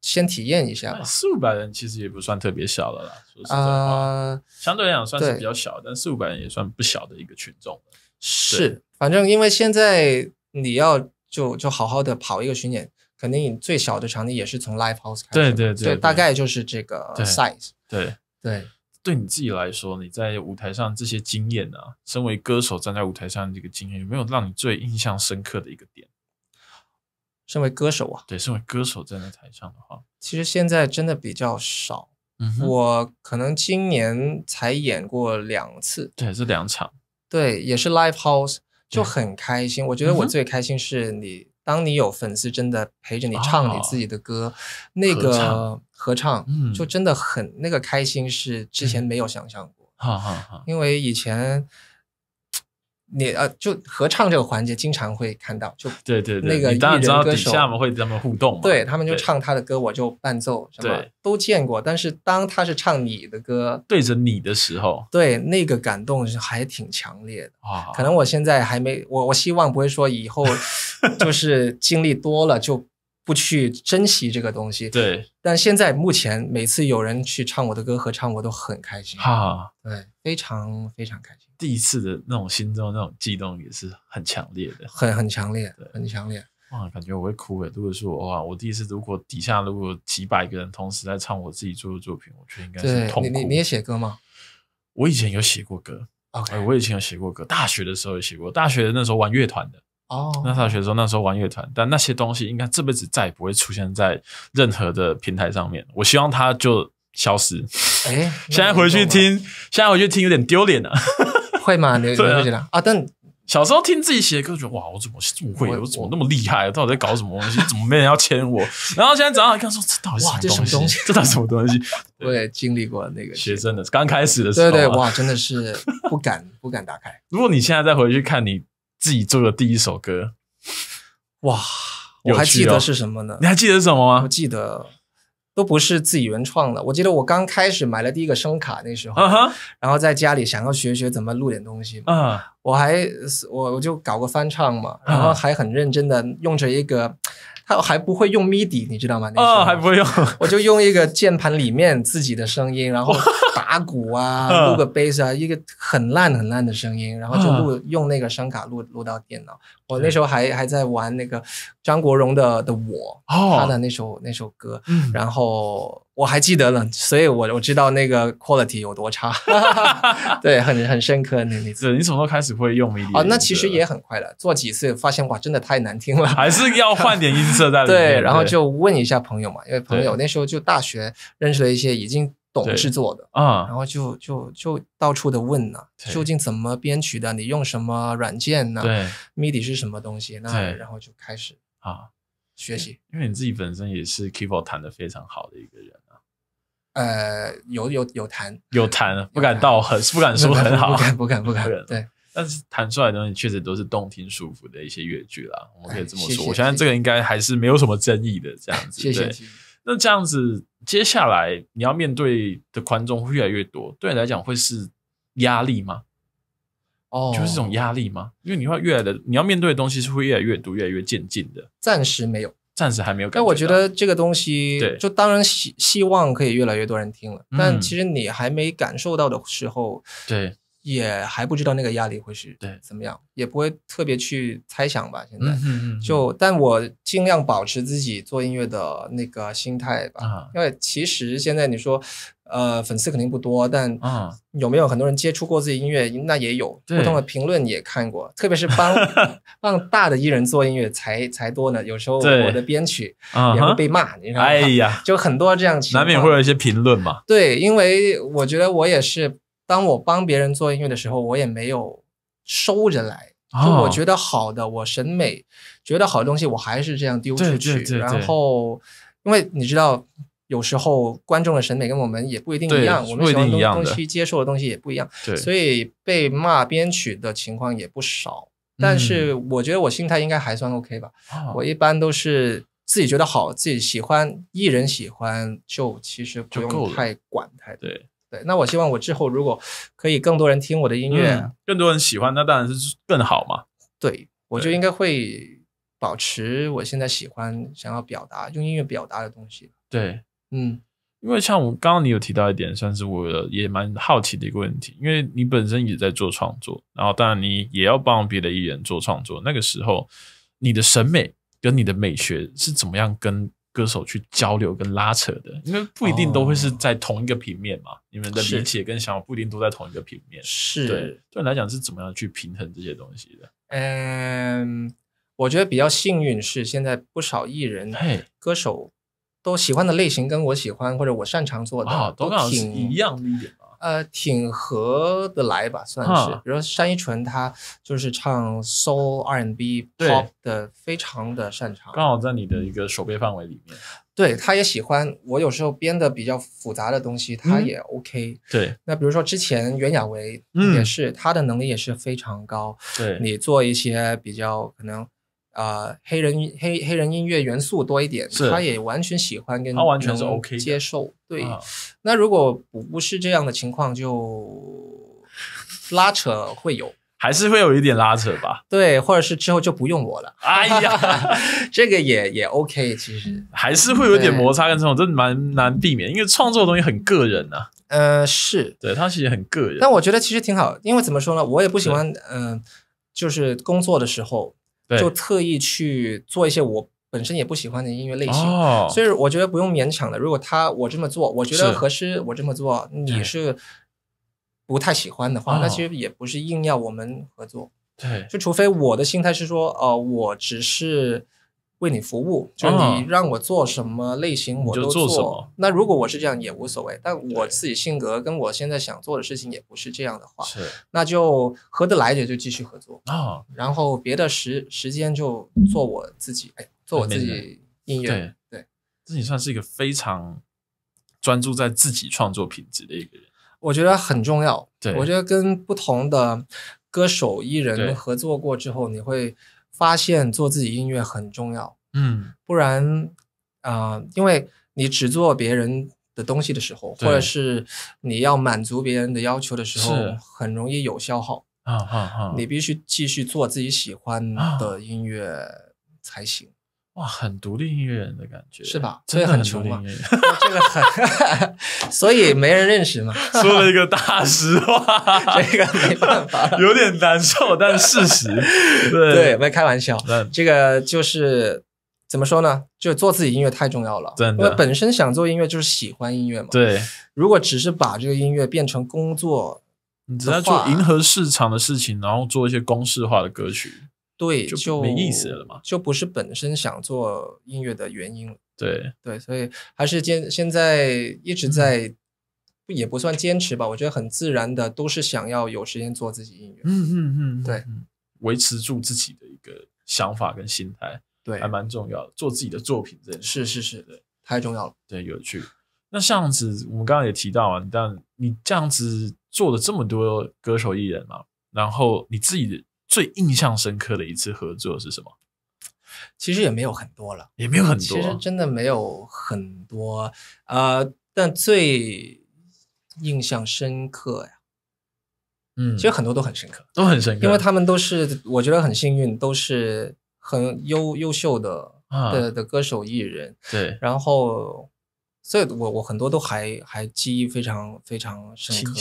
Speaker 1: 先体验一下，四五百人其实也不算特别小的啦，说实话，相对来讲算是比较小，但四五百人也算不小的一个群众。是，
Speaker 2: 反正因为现在你要就就好好的跑一个巡演，肯定最小的场地也是从 live house 开始，对对对，大概就是这个 size。对对，
Speaker 1: 对你自己来说，你在舞台上这些经验啊，身为歌手站在舞台上这个经验，有没有让你最印象深刻的一个点？身为歌手啊，对，身为歌手站在台上的话，
Speaker 2: 其实现在真的比较少。嗯，我可能今年才演过两次，
Speaker 1: 对，是两场，
Speaker 2: 对，也是 live house，就很开心。我觉得我最开心是你，当你有粉丝真的陪着你唱你自己的歌，那个合唱，就真的很那个开心，是之前没有想象过。
Speaker 1: 哈哈，
Speaker 2: 因为以前。你呃，就合唱这个环节经常会看到，就对对，那个当知道底下们会怎么互动，对他们就唱他的歌，我就伴奏，什么都见过。但是当他是唱你的
Speaker 1: 歌对着你的时候，
Speaker 2: 对那个感动是还挺强
Speaker 1: 烈的啊。
Speaker 2: 可能我现在还没，我我希望不会说以后 就是经历多了就。不去珍惜这个东西，对。但现在目前，每次有人去唱我的歌合唱我，都很开心哈，
Speaker 1: 对，非常非常开心。第一次的那种心中那种激动也是很强烈的，很很强烈，对，很强烈。哇，感觉我会哭。诶。如果说哇，我第一次如果底下如果几百个人同时在唱我自己做的作品，我觉得应该是痛苦。你你也写歌吗？我以前有写过歌，哎，我以前有写过歌，大学的时候有写过，大学那时候玩乐团的。哦，那他学时候那时候玩乐团，但那些东西应该这辈子再也不会出现在任何的平台上面。我希望他就消失。哎，现在回去听，现在回去听有点丢脸了，会吗？你会觉得啊？但小时候听自己写的歌，觉得哇，我怎么这么会？我怎么那么厉害？到底在搞什么东西？怎么没人要签我？然后现在早上一看说，这到底什么东西？这到底什么东西？我也经历过那个。学真的，刚开始的时候，对对，哇，
Speaker 2: 真的是不敢不敢打开。
Speaker 1: 如果你现在再回去看你。自己做的第一首歌，
Speaker 2: 哇，我还记得是什么呢？你还
Speaker 1: 记得什么吗？我记得
Speaker 2: 都不是自己原创的。我记得我刚开始买了第一个声卡那时候，然后在家里想要学学怎么录点东西。我还我我就搞个翻唱嘛，然后还很认真的用着一个。他还不会用 midi，你知道吗？啊，还不会用，我就用一个键盘里面自己的声音，然后 打鼓啊，录个 bass 啊，一个很烂很烂的声音，然后就录用那个声卡录录到电脑。我那时候还还在玩那个张国荣的的我，他的那首那首歌，然后我还记得呢，所以我我知道那个 quality 有多差，对，很很深刻。你你你什么时候开始会用一点？啊，那其实也很快的，做几次发现哇，真的太难听了，还是
Speaker 1: 要 换点音色在里。对，然后就
Speaker 2: 问一下朋友嘛，因为朋友那时候就大学认识了一些已经。懂制作的啊，然后就就就到处的问呢，究竟怎么编曲的？你用什么软件呢？对，MIDI 是什么东西？那然后就开始
Speaker 1: 啊学习。因为你自己本身也是 Keyboard 弹的非常好的一个人啊。
Speaker 2: 呃，有有有弹，
Speaker 1: 有弹，不敢到很，不敢说很好，不敢不敢 不敢。对，但是弹出来的东西确实都是动听舒服的一些乐句啦，我们可以这么说。我相信这个应该还是没有什么争议的这样 子。谢谢。那这样子，接下来你要面对的观众会越来越多，对你来讲会是压力吗？哦，就是这种压力吗？因为你会越来的，你要面对的东西是会越来越多，越来越渐进的。暂时没有，暂时还没有。但我觉得这个东西，
Speaker 2: 就当然希希望可以越来越多人听了，但其实你还没感受到的时候，对。也还不知道那个压力会是怎么样，也不会特别去猜想吧。现在就，但我尽量保持自己做音乐的那个心态吧。啊，因为其实现在你说，呃，粉丝肯定不多，但有没有很多人接触过自己音乐？那也有不同的评论也看过，特别是帮 帮大的艺人做音乐才才多呢。有时候我的编曲也会被骂，你知道吗？哎呀，就很多这样，难免会有一
Speaker 1: 些评论嘛。
Speaker 2: 对，因为我觉得我也是。当我帮别人做音乐的时候，我也没有收着来，就我觉得好的，我审美觉得好的东西，我还是这样丢出去。对对对。然后，因为你知道，有时候观众的审美跟我们也不一定一样，我们喜欢东东西，接受的东西也不一样。对。所以被骂编曲的情况也不少，但是我觉得我心态应该还算 OK 吧。我一般都是自己觉得好，自己喜欢，艺人喜欢，就其实不用太管太多。对。对，那我希望我之后如果可以更多人听我的音乐，更多人喜欢，那当然是更好嘛。对，我就应该会保持我现在喜欢、想要表达、用音乐表达的东西。
Speaker 1: 对，嗯，因为像我刚刚你有提到一点，算是我也蛮好奇的一个问题，因为你本身也在做创作，然后当然你也要帮别的艺人做创作，那个时候你的审美跟你的美学是怎么样跟？歌手去交流跟拉扯的，因为不一定都会是在同一个平面嘛。你们的理解跟想法不一定都在同一个平面。是对，对你来讲是怎么样去平衡这些东西的？
Speaker 2: 嗯，我觉得比较幸运是现在不少艺人、歌手都喜欢的类型跟我喜欢或者我擅长做的都挺一样的。一点。呃，挺合得来吧，算是。比如单依纯，她就是唱 soul R&B 对的，非常的擅长，刚好在你的一个手背范围里面。对，他也喜欢我，有时候编的比较复杂的东西，他也 OK。对，那比如说之前袁娅维也是，他的能力也是非常高。对，你做一些比较可能。啊，黑人黑黑人音乐元素多一点，他也完全喜欢跟，他完全是 O K 接受，对。那如果不是这样的情况，就
Speaker 1: 拉扯会有，还是会有一点拉扯吧？
Speaker 2: 对，或者是之后就不用
Speaker 1: 我了。哎呀，这个也也 O K，其实 还是会有点摩擦跟这种，真蛮难避免，因为创作的东西很个人呐。呃，是，对他其实很个人。那我
Speaker 2: 觉得其实挺好，因为怎么说呢，我也不喜欢，嗯，就是工作的时候。就特意去做一些我本身也不喜欢的音乐类型，所以我觉得不用勉强的。如果他我这么做，我觉得合适，我这么做你是不太喜欢的话，那其实也不是硬要我们合作。对，就除非我的心态是说，呃，我只是。为你服务，就你让我做什么类型我都做。那如果我是这样也无所谓，但我自己性格跟我现在想做的事情也不是这样的话，是，那就合得来也就继续合作啊。然后别的时时间就做我自己，哎，做我自己音乐。对
Speaker 1: 对，那你算是一个非常专注在自己创作品质的一个人，我
Speaker 2: 觉得很重要。对，我觉得跟不同的歌手艺人合作过之后，你会。发现做自己音乐很重要，嗯，不然，啊，因为你只做别人的东西的时候，或者是你要满足别人的要求的时候，很容易有消耗啊，你必须继续做自己喜欢的音
Speaker 1: 乐才行。哇，很独立音乐人的感觉，是吧？这以很独立音乐，这个很，
Speaker 2: 所以没人认识嘛。说了一
Speaker 1: 个大实话，这个没办法，有点难受，但是事实。对，
Speaker 2: 没开玩笑。这个就是怎么说呢？就做自己音乐太重要了。真的，因为本身想做音乐就是喜欢音乐嘛。对，如果只是把这个音乐变成工作，你要做迎
Speaker 1: 合市场的事情，然后做一些公式化的歌曲。
Speaker 2: 对，就没意思了嘛，就不是本身想做音乐的原因。对，对，所以还是坚现在一直在，也不算坚持吧。我觉得很自然的，都是
Speaker 1: 想要有时间做自己音乐。嗯嗯嗯，对，维持住自己的一个想法跟心态，对，还蛮重要的。做自己的作品，这，的是是是，对，太重要了。对，有趣。那这样子，我们刚刚也提到啊，但你这样子做了这么多歌手艺人嘛，然后你自己。最印象深刻的一次合作是什么？
Speaker 2: 其实也没有很多了，也没有很多，其实真的没有很多。呃，但最印象深刻呀，嗯，其实很多都很
Speaker 1: 深刻，都很深刻，因为
Speaker 2: 他们都是我觉得很幸运，都是很优优秀的的的歌手艺人。对，然后，所以我我很多都还还记忆非常非常深刻。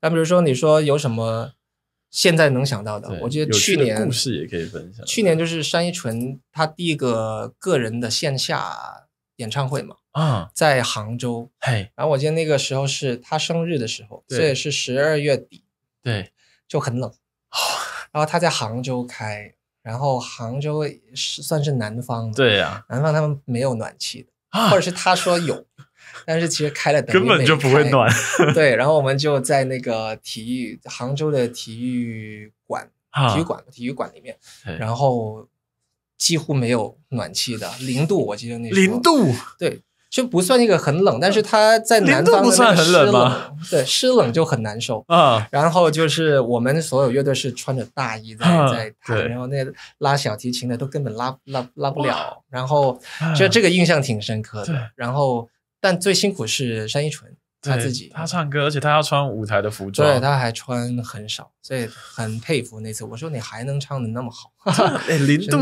Speaker 2: 那比如说你说有什么？现在能想到的，我觉得去年故事
Speaker 1: 也可以分享。去
Speaker 2: 年就是单依纯她第一个个人的线下演唱会嘛，啊，在杭州，嘿，然后我记得那个时候是她生日的时候，所以是十二月底，对，就很冷，然后他在杭州开，然后杭州是算是南方的，对呀，南方他们没有暖气的，或者是他说有。但是其实开了，根本就不会暖。对，然后我们就在那个体育杭州的体育馆，体育馆体育馆里面，然后几乎没有暖气的零度，我记得那零度，对，就不算一个很冷，但是它在南方算很冷吗？对，湿冷就很难受啊。然后就是我们所有乐队是穿着大衣在在弹，然后那拉小提琴的都根本拉拉拉不了。然后就这个印象挺深刻的。然后。但最辛苦是单依纯
Speaker 1: 他自己，他唱歌，而且他要穿舞台的服装，对他还穿很少，所以
Speaker 2: 很佩服。那次我说你还能唱的那么好，哎，零度，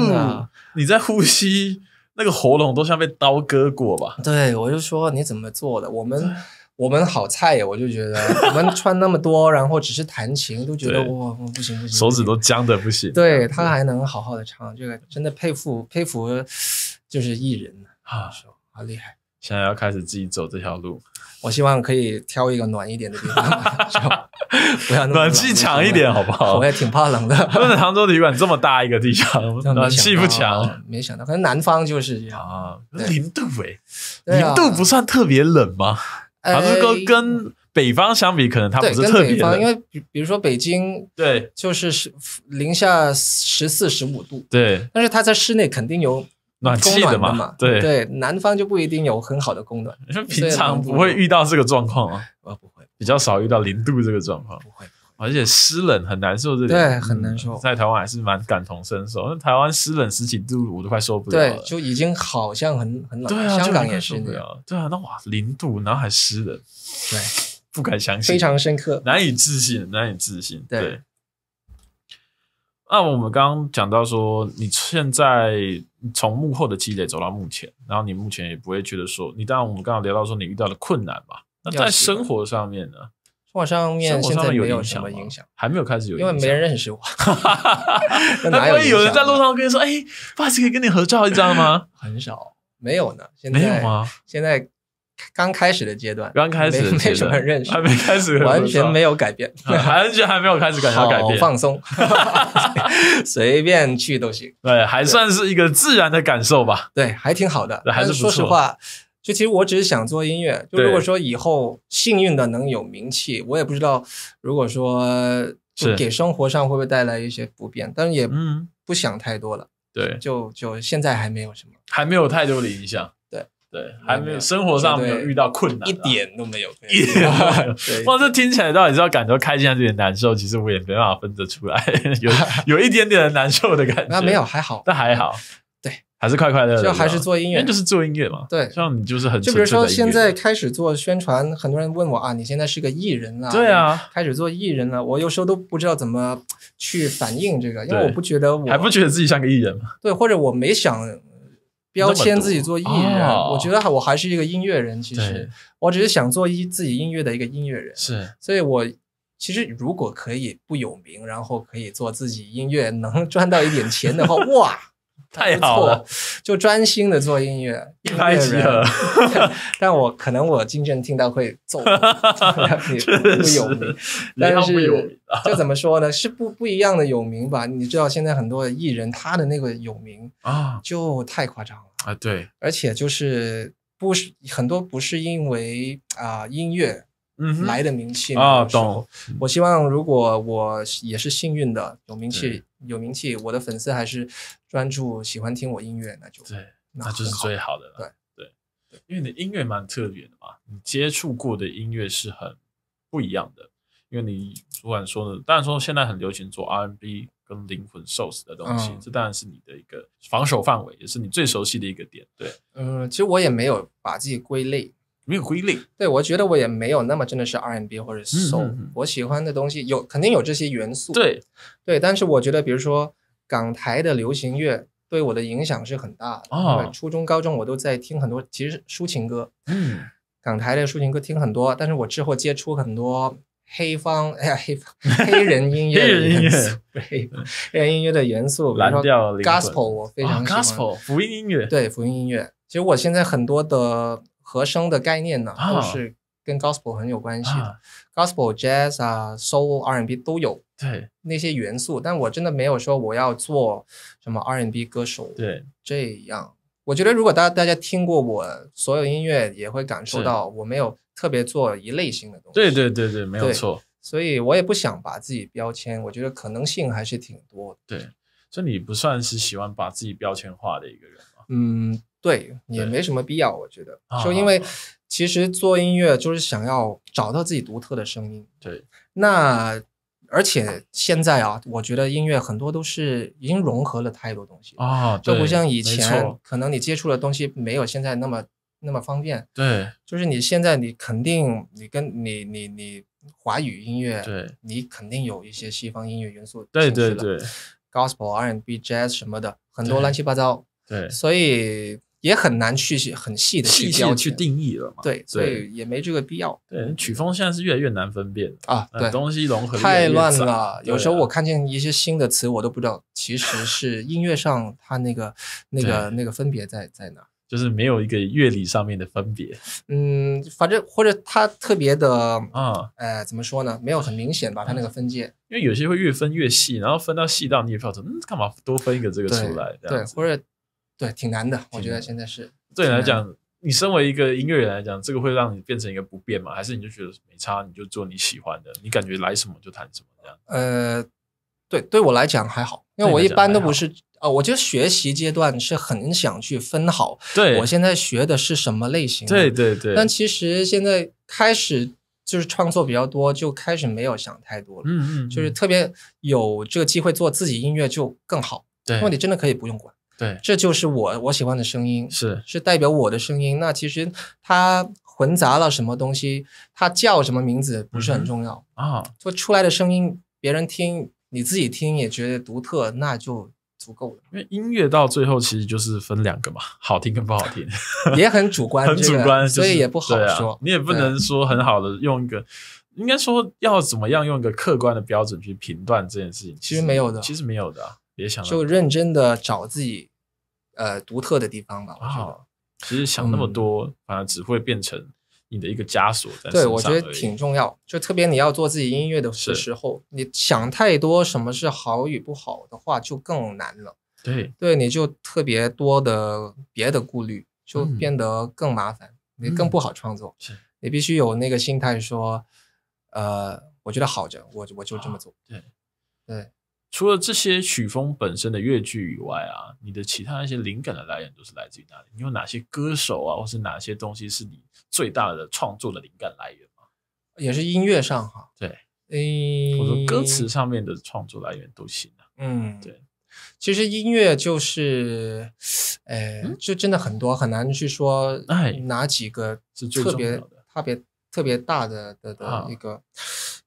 Speaker 1: 你在呼吸，那个喉咙都像被刀割过吧？对，我就说
Speaker 2: 你怎么做的？我们我们好菜呀，我就觉得我们穿那么多，然后只是弹琴，都觉得哇不行不行，手
Speaker 1: 指都僵的不行。对
Speaker 2: 他还能好好的唱，这个真的佩服佩服，就是艺人呢啊，好厉害。
Speaker 1: 现在要开始自己走这条路，
Speaker 2: 我希望可以挑一个暖一点的地方，
Speaker 1: 不要暖气强一点，好不好？我也挺怕冷的。他们杭州旅馆这么大一个地方，暖气不强，
Speaker 2: 没想到，可能南方就是这样啊。零度哎，零
Speaker 1: 度不算特别冷吗？杭州跟跟北方相比，可能它不是特别冷，因为
Speaker 2: 比比如说北京，对，就是零下十四、十五度，对。但是它在室内肯定有。
Speaker 1: 暖气的嘛，对对，
Speaker 2: 南方就不一定有很好的供暖。
Speaker 1: 平常不会遇到这个状况啊，我不会，比较少遇到零度这个状况。不会，而且湿冷很难受。这里对很难受，在台湾还是蛮感同身受。那台湾湿冷十几度，我都快受不了。对，
Speaker 2: 就已经好像很很冷。对啊，香港也是啊。对啊，那哇，
Speaker 1: 零度，然后还湿冷，对，不敢相信，非常深刻，难以置信，难以置信，对。那我们刚刚讲到说，你现在从幕后的积累走到目前，然后你目前也不会觉得说，你当然我们刚刚聊到说你遇到的困难吧。那在生活上面呢？
Speaker 2: 生活上面现在没有什么影
Speaker 1: 响，还没有开始有，因为没人认识我。那万一有人在路上跟你说：“哎，发西可以跟你合照一张吗？” 很少，没有呢。现在没有吗？
Speaker 2: 现在。刚开始的阶段，刚开始没什么认识，还没开始，完全没有改变，完
Speaker 1: 全还没有开始感到改变，放
Speaker 2: 松，
Speaker 1: 随便去都行。对，还算是一个自然的感受吧。对，
Speaker 2: 还挺好的，还是说实话，就其实我只是想做音乐。就如果说以后幸运的能有名气，我也不知道，如果说就给生活上会不会带来一些不便，但是也不想太多了。对，就就现在还没有什么，
Speaker 1: 还没有太多的影响。对，还没有生活上没有遇到困难，一点都没有。哇，这听起来到底是要感觉开心还是有点难受？其实我也没办法分得出来，有 有一点点的难受的感觉。那没有，还好。但还好，对，还是快快乐乐，就还是做音乐，就是做音乐嘛。对，像你就是很，就比如说现在
Speaker 2: 开始做宣传，很多人问我啊，你现在是个艺人啊？对啊，开始做艺人了。我有时候都不知道怎么去反应这个，因为我不觉得我还不觉
Speaker 1: 得自己像个艺人嘛。
Speaker 2: 对，或者我没想。标签自己做艺人，我觉得我还是一个音乐人。其实，我只是想做一自己音乐的一个音乐人。是，所以，我其实如果可以不有名，然后可以做自己音乐，能赚到一点钱的话，哇！
Speaker 1: 太好了，
Speaker 2: 就专心的做音乐，一拍即合。但我可能我纪人听到会奏，
Speaker 1: 不有名。但是，
Speaker 2: 就怎么说呢？是不不一样的有名吧？你知道现在很多艺人他的那个有名啊，就太夸张了啊！对，而且就是不是很多不是因为啊音乐来的名气啊。懂。我希望如果我也是幸运的有名气。有名气，我的粉丝还是专注喜欢听我音乐，那就对，那就是最
Speaker 1: 好的了。对对，因为你的音乐蛮特别的嘛，你接触过的音乐是很不一样的。因为你主管说的，当然说现在很流行做 R&B 跟灵魂 s o u e 的东西，这当然是你的一个防守范围，也是你最熟悉的一个点。对，
Speaker 2: 呃，其实我也没有把自己归类。没有归类。对我觉得我也没有那么真的是 R&B 或者 soul，我喜欢的东西有肯定有这些元素，对对，但是我觉得比如说港台的流行乐对我的影响是很大的对，初中高中我都在听很多其实抒情歌，嗯，港台的抒情歌听很多，但是我之后接触很多黑方，哎呀黑黑人音乐，黑人音乐，黑人音乐的元素，比如说 gospel 我非常喜欢，gospel 福音音乐，对福音音乐，其实我现在很多的。和声的概念呢，都是跟 gospel 很有关系的，gospel jazz 啊，soul R N B 都有，对那些元素。但我真的没有说我要做什么 R N B 歌手，对这样。我觉得如果大大家听过我所有音乐，也会感受到我没有特别做一类型的
Speaker 1: 东西。对对对对，没有错。
Speaker 2: 所以我也不想把自己标签。我觉得可能性还是挺
Speaker 1: 多。对，所以你不算是喜欢把自己标签化的一个人
Speaker 2: 吗？嗯。对，也没什么必要，
Speaker 1: 我觉得，就因为
Speaker 2: 其实做音乐就是想要找到自己独特的声音。对，那而且现在啊，我觉得音乐很多都是已经融合了太多东西
Speaker 1: 啊，就不像以前，
Speaker 2: 可能你接触的东西没有现在那么那么方便。对，就是你现在你肯定你跟你你你华语音乐，对，你肯定有一些西方音乐元素对对对，gospel R&B jazz 什么的很多乱七八糟，对，所以。也很难去细很细的细小去定义了嘛？对，所以
Speaker 1: 也没这个必要。对，曲风现在是越来越难分辨啊，对，东西融合太乱了。有时候
Speaker 2: 我看见一些新的词，我都不知道其实是音乐上它那个那个那个分别在在哪，
Speaker 1: 就是没有一个乐理上面的分别。
Speaker 2: 嗯，反正或者它特别的啊，呃，怎么说呢？没有很明显把它那个分
Speaker 1: 界，因为有些会越分越细，然后分到细到你也不知道怎么，嗯，干嘛多分一个这个出来？对，
Speaker 2: 或者。对，挺难的，我觉得现在是
Speaker 1: 对你来讲，你身为一个音乐人来讲，这个会让你变成一个不变吗？还是你就觉得没差，你就做你喜欢的？你感觉来什么就弹什么这
Speaker 2: 样？呃，对，对我来讲还好，因为我一般都不是啊。我觉得学习阶段是很想去分好，对我现在学的是什么类型？对对对。但其实现在开始就是创作比较多，就开始没有想太多了。嗯嗯，就是特别有这个机会做自己音乐就更好。对，为你真的可以不用管。对，这就是我我喜欢的声音，是是代表我的声音。那其实它混杂了什么东西，它叫什么名字不是很重要啊。就出来的声音，别人听，你自己听也觉得独特，那就足够了。
Speaker 1: 因为音乐到最后其实就是分两个嘛，好听跟不好听，也很主观，很主观，所以也不好说。你也不能说很好的用一个，应该说要怎么样用一个客观的标准去评断这件事情，其实没有的，其实没有的。别想，就认真的找自己，呃，独特的地方吧。我觉啊，其实想那么多，反而只会变成你的一个枷锁。对，我觉得挺重
Speaker 2: 要。就特别你要做自己音乐的时候，你想太多什么是好与不好的话，就更难了。对对，你就特别多的别的顾虑，就变得更麻烦，你更不好创作。是，你必须有那个心态说，呃，我觉得好着，我我就这
Speaker 1: 么做。对对。除了这些曲风本身的乐句以外啊，你的其他一些灵感的来源都是来自于哪里？你有哪些歌手啊，或是哪些东西是你最大的创作的灵感来源吗？
Speaker 2: 也是音乐上哈，对，哎，或者歌词
Speaker 1: 上面的创作来源都行啊。
Speaker 2: 嗯，对，其实音乐就是，哎，就真的很多，很难去说哪几个是最特别特别特别大的的的一个。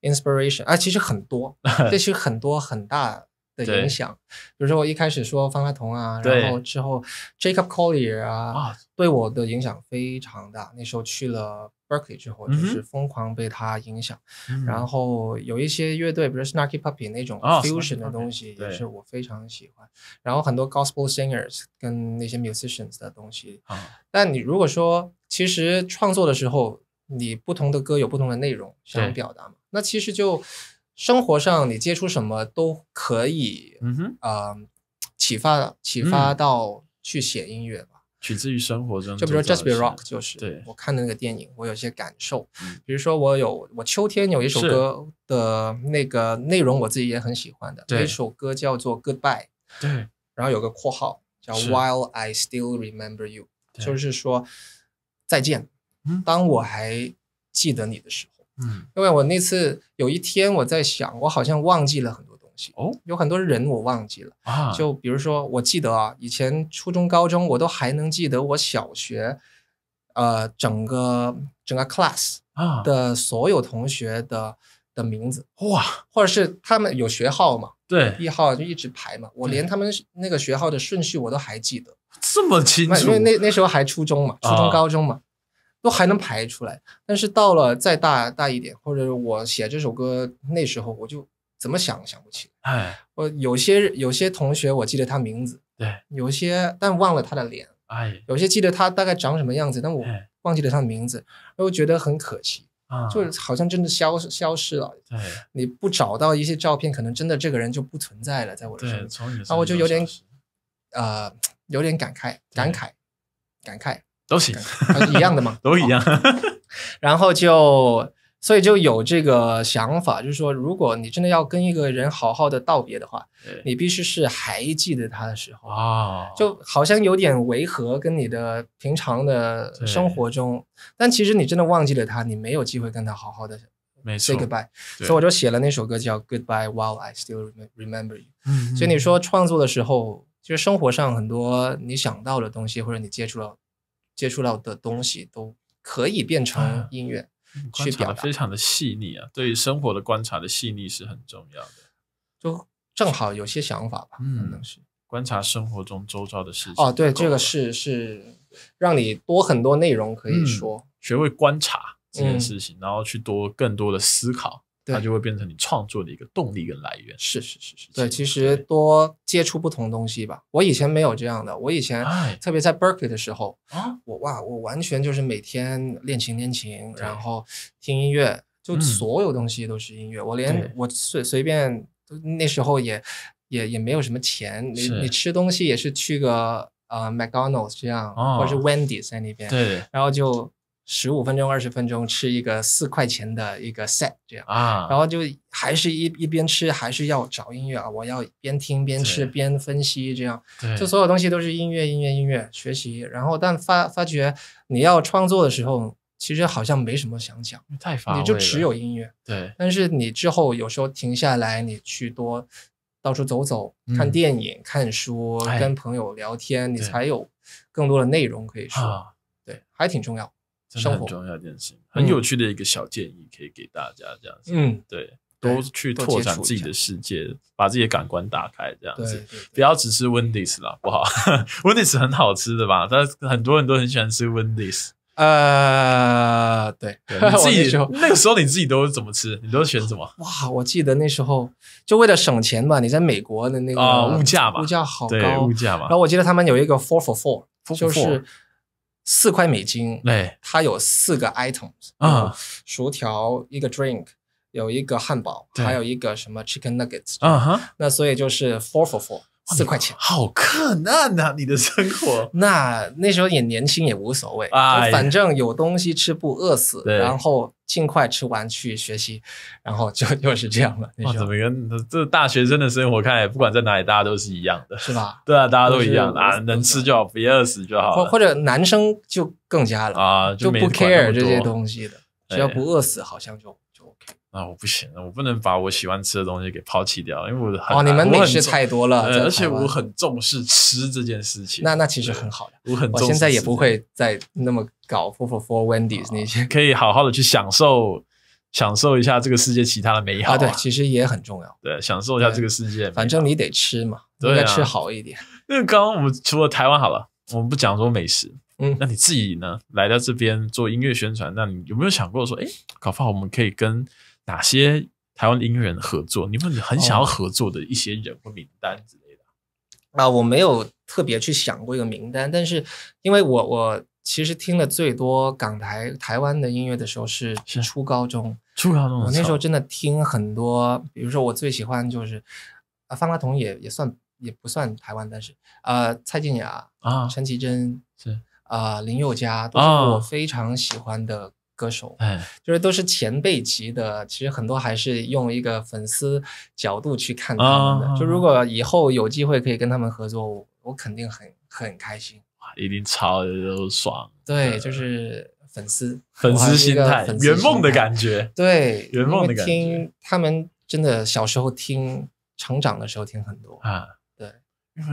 Speaker 2: inspiration 啊，其实很多，这其实很多很大的影响。比如说我一开始说方大同啊，然后之后 Jacob Collier 啊，对我的影响非常大。那时候去了 Berkeley 之后，就是疯狂被他影响。然后有一些乐队，比如 Snarky Puppy 那种 fusion 的东西，也是我非常喜欢。然后很多 gospel singers 跟那些 musicians 的东西。但你如果说，其实创作的时候，你不同的歌有不同的内容想表达嘛？那其实就生活上，你接触什么都可以，嗯哼，啊，启发启发到去写音乐吧，
Speaker 1: 取自于生活中，就比如《Just Be Rock》
Speaker 2: 就是，对我看的那个电影，我有些感受，比如说我有我秋天有一首歌的那个内容，我自己也很喜欢的，一首歌叫做《Goodbye》，对，然后有个括号叫《While I Still Remember You 》，就是说再见，当我还记得你的时候。嗯，因为我那次有一天我在想，我好像忘记了很多东西哦，有很多人我忘记了啊。就比如说，我记得啊，以前初中、高中我都还能记得我小学，呃，整个整个 class
Speaker 1: 啊的
Speaker 2: 所有同学的的名字哇，或者是他们有学号嘛？对，一号就一直排嘛，我连他们那个学号的顺序我都还记得这么清楚，因为那那时候还初中嘛，初中、高中嘛。都还能排出来，但是到了再大大一点，或者我写这首歌那时候，我就怎么想都想不起。哎，我有些有些同学，我记得他名字，对，有些但忘了他的脸，哎，有些记得他大概长什么样子，但我忘记了他的名字，哎，我觉得很可惜，啊，就是好像真的消消失了。对，你不找到一些照片，可能真的这个人就不存在了，在我的生命。对，从你，然后我就有点，呃，有点感慨，感慨，感慨。
Speaker 1: 都行，一样的嘛，都一样。
Speaker 2: 然后就，所以就有这个想法，就是说，如果你真的要跟一个人好好的道别的话，你必须是还记得他的时候啊，就好像有点违和，跟你的平常的生活中。但其实你真的忘记了他，你没有机会跟他好好的 say goodbye。所以我就写了那首歌叫《Goodbye While I Still Remember You》。嗯，所以你说创作的时候，其实生活上很多你想到的东西，或者你接触到接触到的东西都可以变
Speaker 1: 成音乐去表达，非常的细腻啊！对于生活的观察的细腻是很重要的，就正好有些想法吧。嗯，是观察生活中周遭的事情哦，对，这个
Speaker 2: 是是让你多很多内容可以说，
Speaker 1: 学会观察这件事情，然后去多更多的思考。它就会变成你创作的一个动力跟来源。是是是是，对，其实多接触不同东西吧。我以前没有这
Speaker 2: 样的，我以前特别在 Berkeley 的时候我哇，我完全就是每天练琴练琴，然后听音乐，就所有东西都是音乐。我连我随随便那时候也也也没有什么钱，你你吃东西也是去个呃 McDonald's 这样，或者是 Wendy 在那边，对，然后就。十五分钟、二十分钟吃一个四块钱的一个 set，这样啊，然后就还是一一边吃还是要找音乐啊，我要边听边吃边分析这样，就所有东西都是音乐、音乐、音乐学习。然后但发发觉你要创作的时候，其实好像没什么想讲，太乏了，你就只有音乐。对，但是你之后有时候停下来，你去多到处走走、看电影、看书、跟朋友聊天，你才有更多的内容可以说，对，还挺重要。生活重要一件事很有趣
Speaker 1: 的一个小建议，可以给大家这样子。嗯，对，多去拓展自己的世界，把自己的感官打开，这样子。不要只吃 Wendy's 好不好。Wendy's 很好吃的吧？但很多人都很喜欢吃 Wendy's。呃，对，你自己 那个时候你自己都怎么吃？你都选什么？哇，
Speaker 2: 我记得那时候就为了省钱吧，你在美国的那个物价嘛，物价好高，物价嘛。然后我记得他们有一个 four for four，就是。四块美金，对，它有四个 items 啊，薯条一个 drink，有一个汉堡，还有一个什么 chicken nuggets 啊哈，那所以就是 four for four。四块钱好可难啊！你的生活 那那时候也年轻也无所谓啊，反正有东西吃不
Speaker 1: 饿死，然后尽快吃完去学习，然后就又 是这样时候怎么跟这大学生的生活看来不管在哪里大家都是一样的，是吧？对啊，大家都一样啊，能吃就好，别饿死就好。或
Speaker 2: 或者男生就更加了啊，就不 care 这些东西的，
Speaker 1: 只要不饿死，好像就。那我不行，我不能把我喜欢吃的东西给抛弃掉，因为我哦，你们美食太多了，而且我很重视吃这件事情。那那其实很好我很。我现在也不会再那么搞 Four Four Wendy 那些。可以好好的去享受，享受一下这个世界其他的美好。对，其实也很重要。对，享受一下这个世界，反正你得吃嘛，应该吃好一点。那刚刚我们除了台湾好了，我们不讲说美食，嗯，那你自己呢？来到这边做音乐宣传，那你有没有想过说，哎，搞不好我们可以跟哪些台湾音乐人合作？你们很想要合作的一些人或名单之类的？啊，我没有特别去
Speaker 2: 想过一个名单，但是因为我我其实听了最多港台台湾的音乐的时候是初高中，
Speaker 1: 初高中我那时候
Speaker 2: 真的听很多，比如说我最喜欢就是啊方大同也也算也不算台湾，但是啊蔡健雅啊陈绮贞是啊林宥嘉都是我非常喜欢的。歌手，哎，就是都是前辈级的，其实很多还是用一个粉丝
Speaker 1: 角度去看他们的。就如果
Speaker 2: 以后有机会可以跟他们合作，我肯定很很开心。
Speaker 1: 哇，一定超爽。对，就
Speaker 2: 是粉丝，
Speaker 1: 粉丝心态，圆梦的感觉。对，圆梦的感觉。
Speaker 2: 听他们真的小时候听成长的时候听很多
Speaker 1: 啊。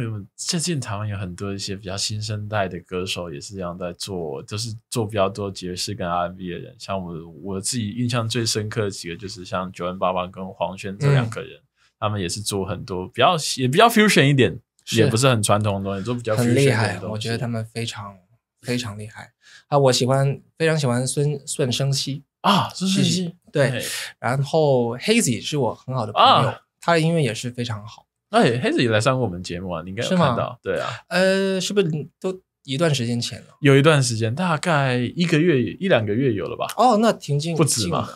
Speaker 1: 因为最近台湾有很多一些比较新生代的歌手也是这样在做，就是做比较多爵士跟 R&B 的人。像我我自己印象最深刻的几个，就是像九万八八跟黄轩这两个人，他们也是做很多比较也比较 fusion 一点，也不是很传统的，东西，都比较很厉害。我觉得他
Speaker 2: 们非常 非常厉害啊！我喜欢，非常喜欢孙孙生希
Speaker 1: 啊，孙生熙
Speaker 2: 对。然后 Hazy 是我很好的朋友，他的音乐也是非常好。
Speaker 1: 那黑子也来上过我们节目啊？你应该有看到，对啊，呃，
Speaker 2: 是不是都
Speaker 1: 一段时间前了？有一段时间，大概一个月、一两个月有了吧？
Speaker 2: 哦，那挺近，不止嘛，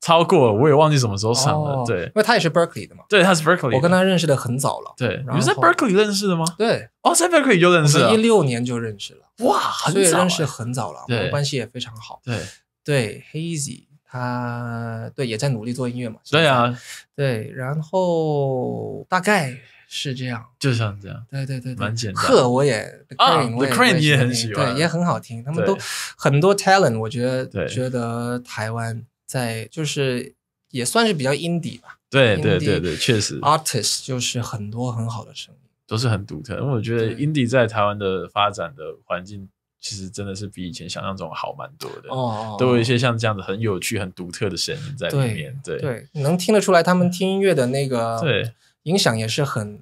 Speaker 1: 超过，我也忘记什么时候上了。对，因
Speaker 2: 为他也是 Berkeley 的嘛。对，他是 Berkeley，我跟他认识的很早
Speaker 1: 了。对，你们在 Berkeley
Speaker 2: 认识的吗？对，哦，在 Berkeley 就认识了，一六年就认识了，哇，很早，认识很早了，关系也非常好。对，对，h a z y 他对也在努力做音乐嘛？对啊，对，然后大概是这样，
Speaker 1: 就像这样。对对对对，蛮简单。赫我也啊，The Crane 你也很喜欢，对，也很好听。他们都
Speaker 2: 很多 talent，我觉得觉得台湾在就是也算是比较 indie 吧。对对对对，确实。Artist 就是很多很好的声音，
Speaker 1: 都是很独特。因为我觉得 indie 在台湾的发展的环境。其实真的是比以前想象中好蛮多的哦，都有一些像这样子很有趣、很独特的声音在里面。对对，
Speaker 2: 能听得出来他们听音乐的那个 对影响也是很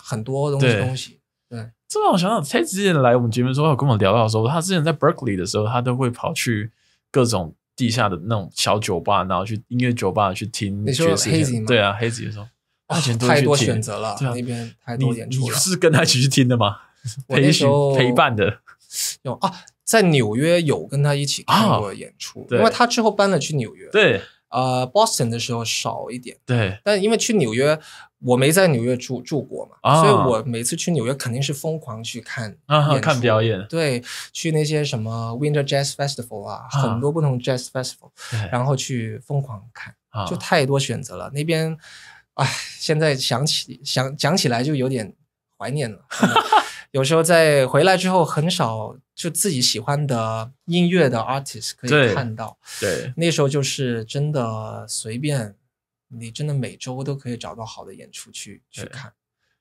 Speaker 2: 很多东西东西。对，
Speaker 1: 这让我想想，黑子之前来我们节目说要跟我们聊到的时候，他之前在 Berkeley 的时候，他都会跑去各种地下的那种小酒吧，然后去音乐酒吧去听爵士。对啊，黑子说他以太多选择了那边，
Speaker 2: 太多点。你你是跟他一起
Speaker 1: 去听的吗？陪陪伴的。
Speaker 2: 有啊，在纽约有跟他一起看过演
Speaker 1: 出，因为他
Speaker 2: 之后搬了去纽约。对，呃，Boston 的时候少一点。对，但因为去纽约，我没在纽约住住过嘛，所以我每次去纽约肯定是疯狂去看，也看表演。对，去那些什么 Winter Jazz Festival 啊，很多不同 Jazz Festival，然后去疯狂
Speaker 1: 看，就
Speaker 2: 太多选择了。那边，哎，现在想起想想起来就有点怀念了。有时候在回来之后，很少就自己喜欢的音乐的 artist 可以看到。对，那时候就是真的随便，你真的每周都可以找到好的演出去
Speaker 1: 去看。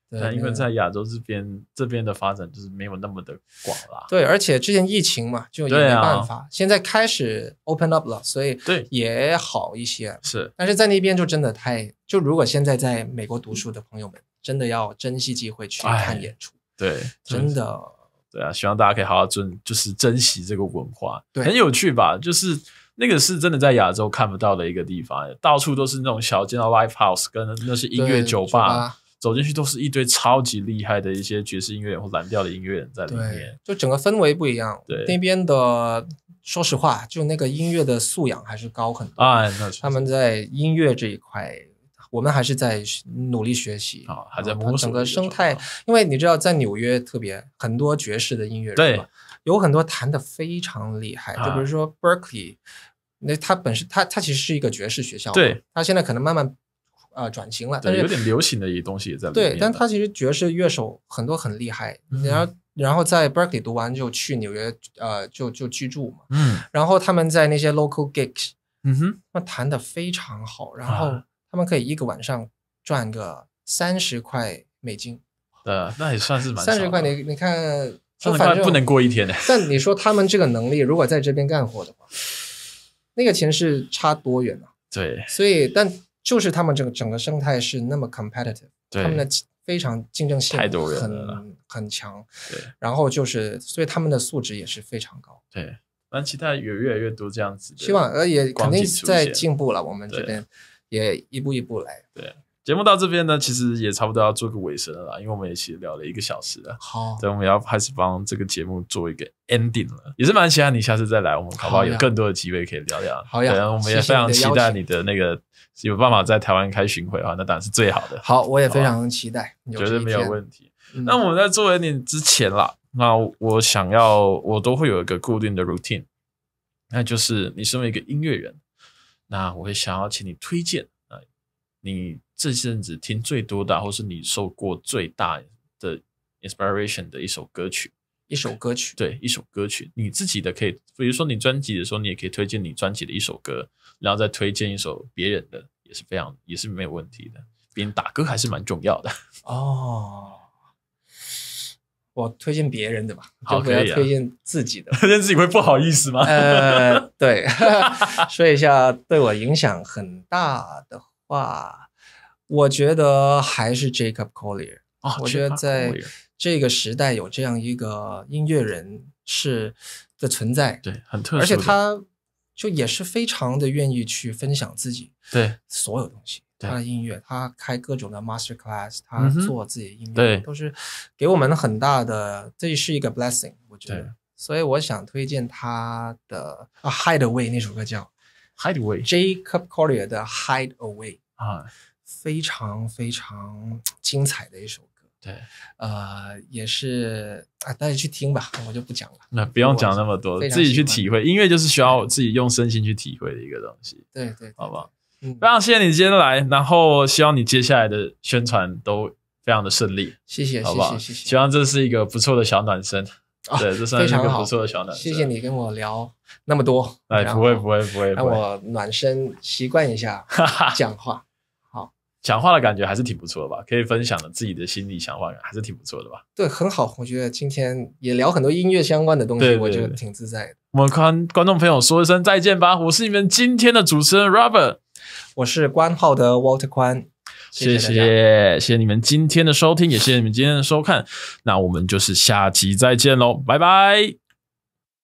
Speaker 1: 对，因为在亚洲这边这边的发展就是没有那么的广
Speaker 2: 了。对，而且之前疫情嘛，就也没办法。现在开始 open up 了，所以对也好一些。是，但是在那边就真的太就如果现在在美国读书的朋友们，真的要珍惜机会去看演出。
Speaker 1: 对，真的，对啊，希望大家可以好好尊，就是珍惜这个文化。对，很有趣吧？就是那个是真的在亚洲看不到的一个地方，到处都是那种小街的 live house，跟那些音乐酒吧，走进去都是一堆超级厉害的一些爵士音乐人或蓝调的音乐人在里面，
Speaker 2: 就整个氛围不一样。对，那边的，说实话，就那个音乐的素养还是高很多啊。那他们在音乐这一块。我们还是在努力学习啊，还在整个生态，因为你知道，在纽约特别很多爵士的音乐，对，有很多弹的非常厉害。就比如说 Berkeley，那他本身他他其实是一个爵士学校，对，他现在可能慢慢啊转型了，但是有点流行的一东西
Speaker 1: 在里。对，但他
Speaker 2: 其实爵士乐手很多很厉害，然后然后在 Berkeley 读完就去纽约呃就就居住嘛，嗯，然后他们在那些 local gigs，嗯哼，那弹的非常好，然后。他们可以一个晚上赚个三十块美金，
Speaker 1: 呃，那也算是蛮三十块，你
Speaker 2: 你看，三十块不能过一天的。但你说他们这个能力，如果在这边干活的话，那个钱是差多远呢？对，所以但就是他们整个整个生态是那么 competitive，他们的非常竞争性，太多人很强。对，然后就是所以他们的素质也是非常高。
Speaker 1: 对，反正其他也越来越多这样子，希望呃也肯定在进
Speaker 2: 步了。我们这边。
Speaker 1: 也一步一步来。对，节目到这边呢，其实也差不多要做个尾声了，因为我们也其实聊了一个小时了。好，对，我们要开始帮这个节目做一个 ending 了，也是蛮期待你下次再来，我们好不好？有更多的机会可以聊聊。好呀。我们也非常期待你的那个有办法在台湾开巡回啊，那当然是最好的。
Speaker 2: 好，我也非常期待，绝对没有问
Speaker 1: 题。那我在做 ending 之前啦，那我想要我都会有一个固定的 routine，那就是你身为一个音乐人。那我会想要请你推荐啊，你这阵子听最多的，或是你受过最大的 inspiration 的一首歌曲，一首歌曲，对，一首歌曲，你自己的可以，比如说你专辑的时候，你也可以推荐你专辑的一首歌，然后再推荐一首别人的，也是非常，也是没有问题的。人打歌还是蛮重要的
Speaker 2: 哦。我推荐别人的吧，最好不要推荐自己的。推荐自己会不好意思吗？呃，对，说一下对我影响很大的话，我觉得还是 Jacob Collier 啊。我觉得在这个时代有这样一个音乐人是的存在，对，很特殊。而且他就也是非常的愿意去分享自己对所有东西。他的音乐，他开各种的 master class，他做自己的音乐，都是给我们很大的，这是一个 blessing，我觉得。所以我想推荐他的《Hide Away》，那首歌叫《Hide Away》，Jacob Correa 的《Hide Away》啊，非常非常精彩的一首歌。对。呃，也是啊，大家去听吧，我就不讲了。
Speaker 1: 那不用讲那么多，自己去体会。音乐就是需要自己用身心去体会的一个东西。对对。好不好？非常谢谢你今天来，然后希望你接下来的宣传都非常的顺利，谢谢，好不好？谢谢，希望这是一个不错的小暖身。对，这 算是一个不错的小暖。身。谢谢
Speaker 2: 你跟我聊那么多，哎，不会不
Speaker 1: 会不会，让我
Speaker 2: 暖身习惯一下讲话。
Speaker 1: 好，讲话的感觉还是挺不错的吧？可以分享了自己的心里想法，还是挺不错的吧？
Speaker 2: 对，很好，我觉得今天也聊很多音乐相关的东西，我觉得挺自在。的。
Speaker 1: 我们跟观众朋友说一声再见吧，我是你们今天的主持人 Robert。我是关号的 Walter 宽，谢谢谢谢你们今天的收听，也谢谢你们今天的收看，那我们就是下期再见喽，拜拜。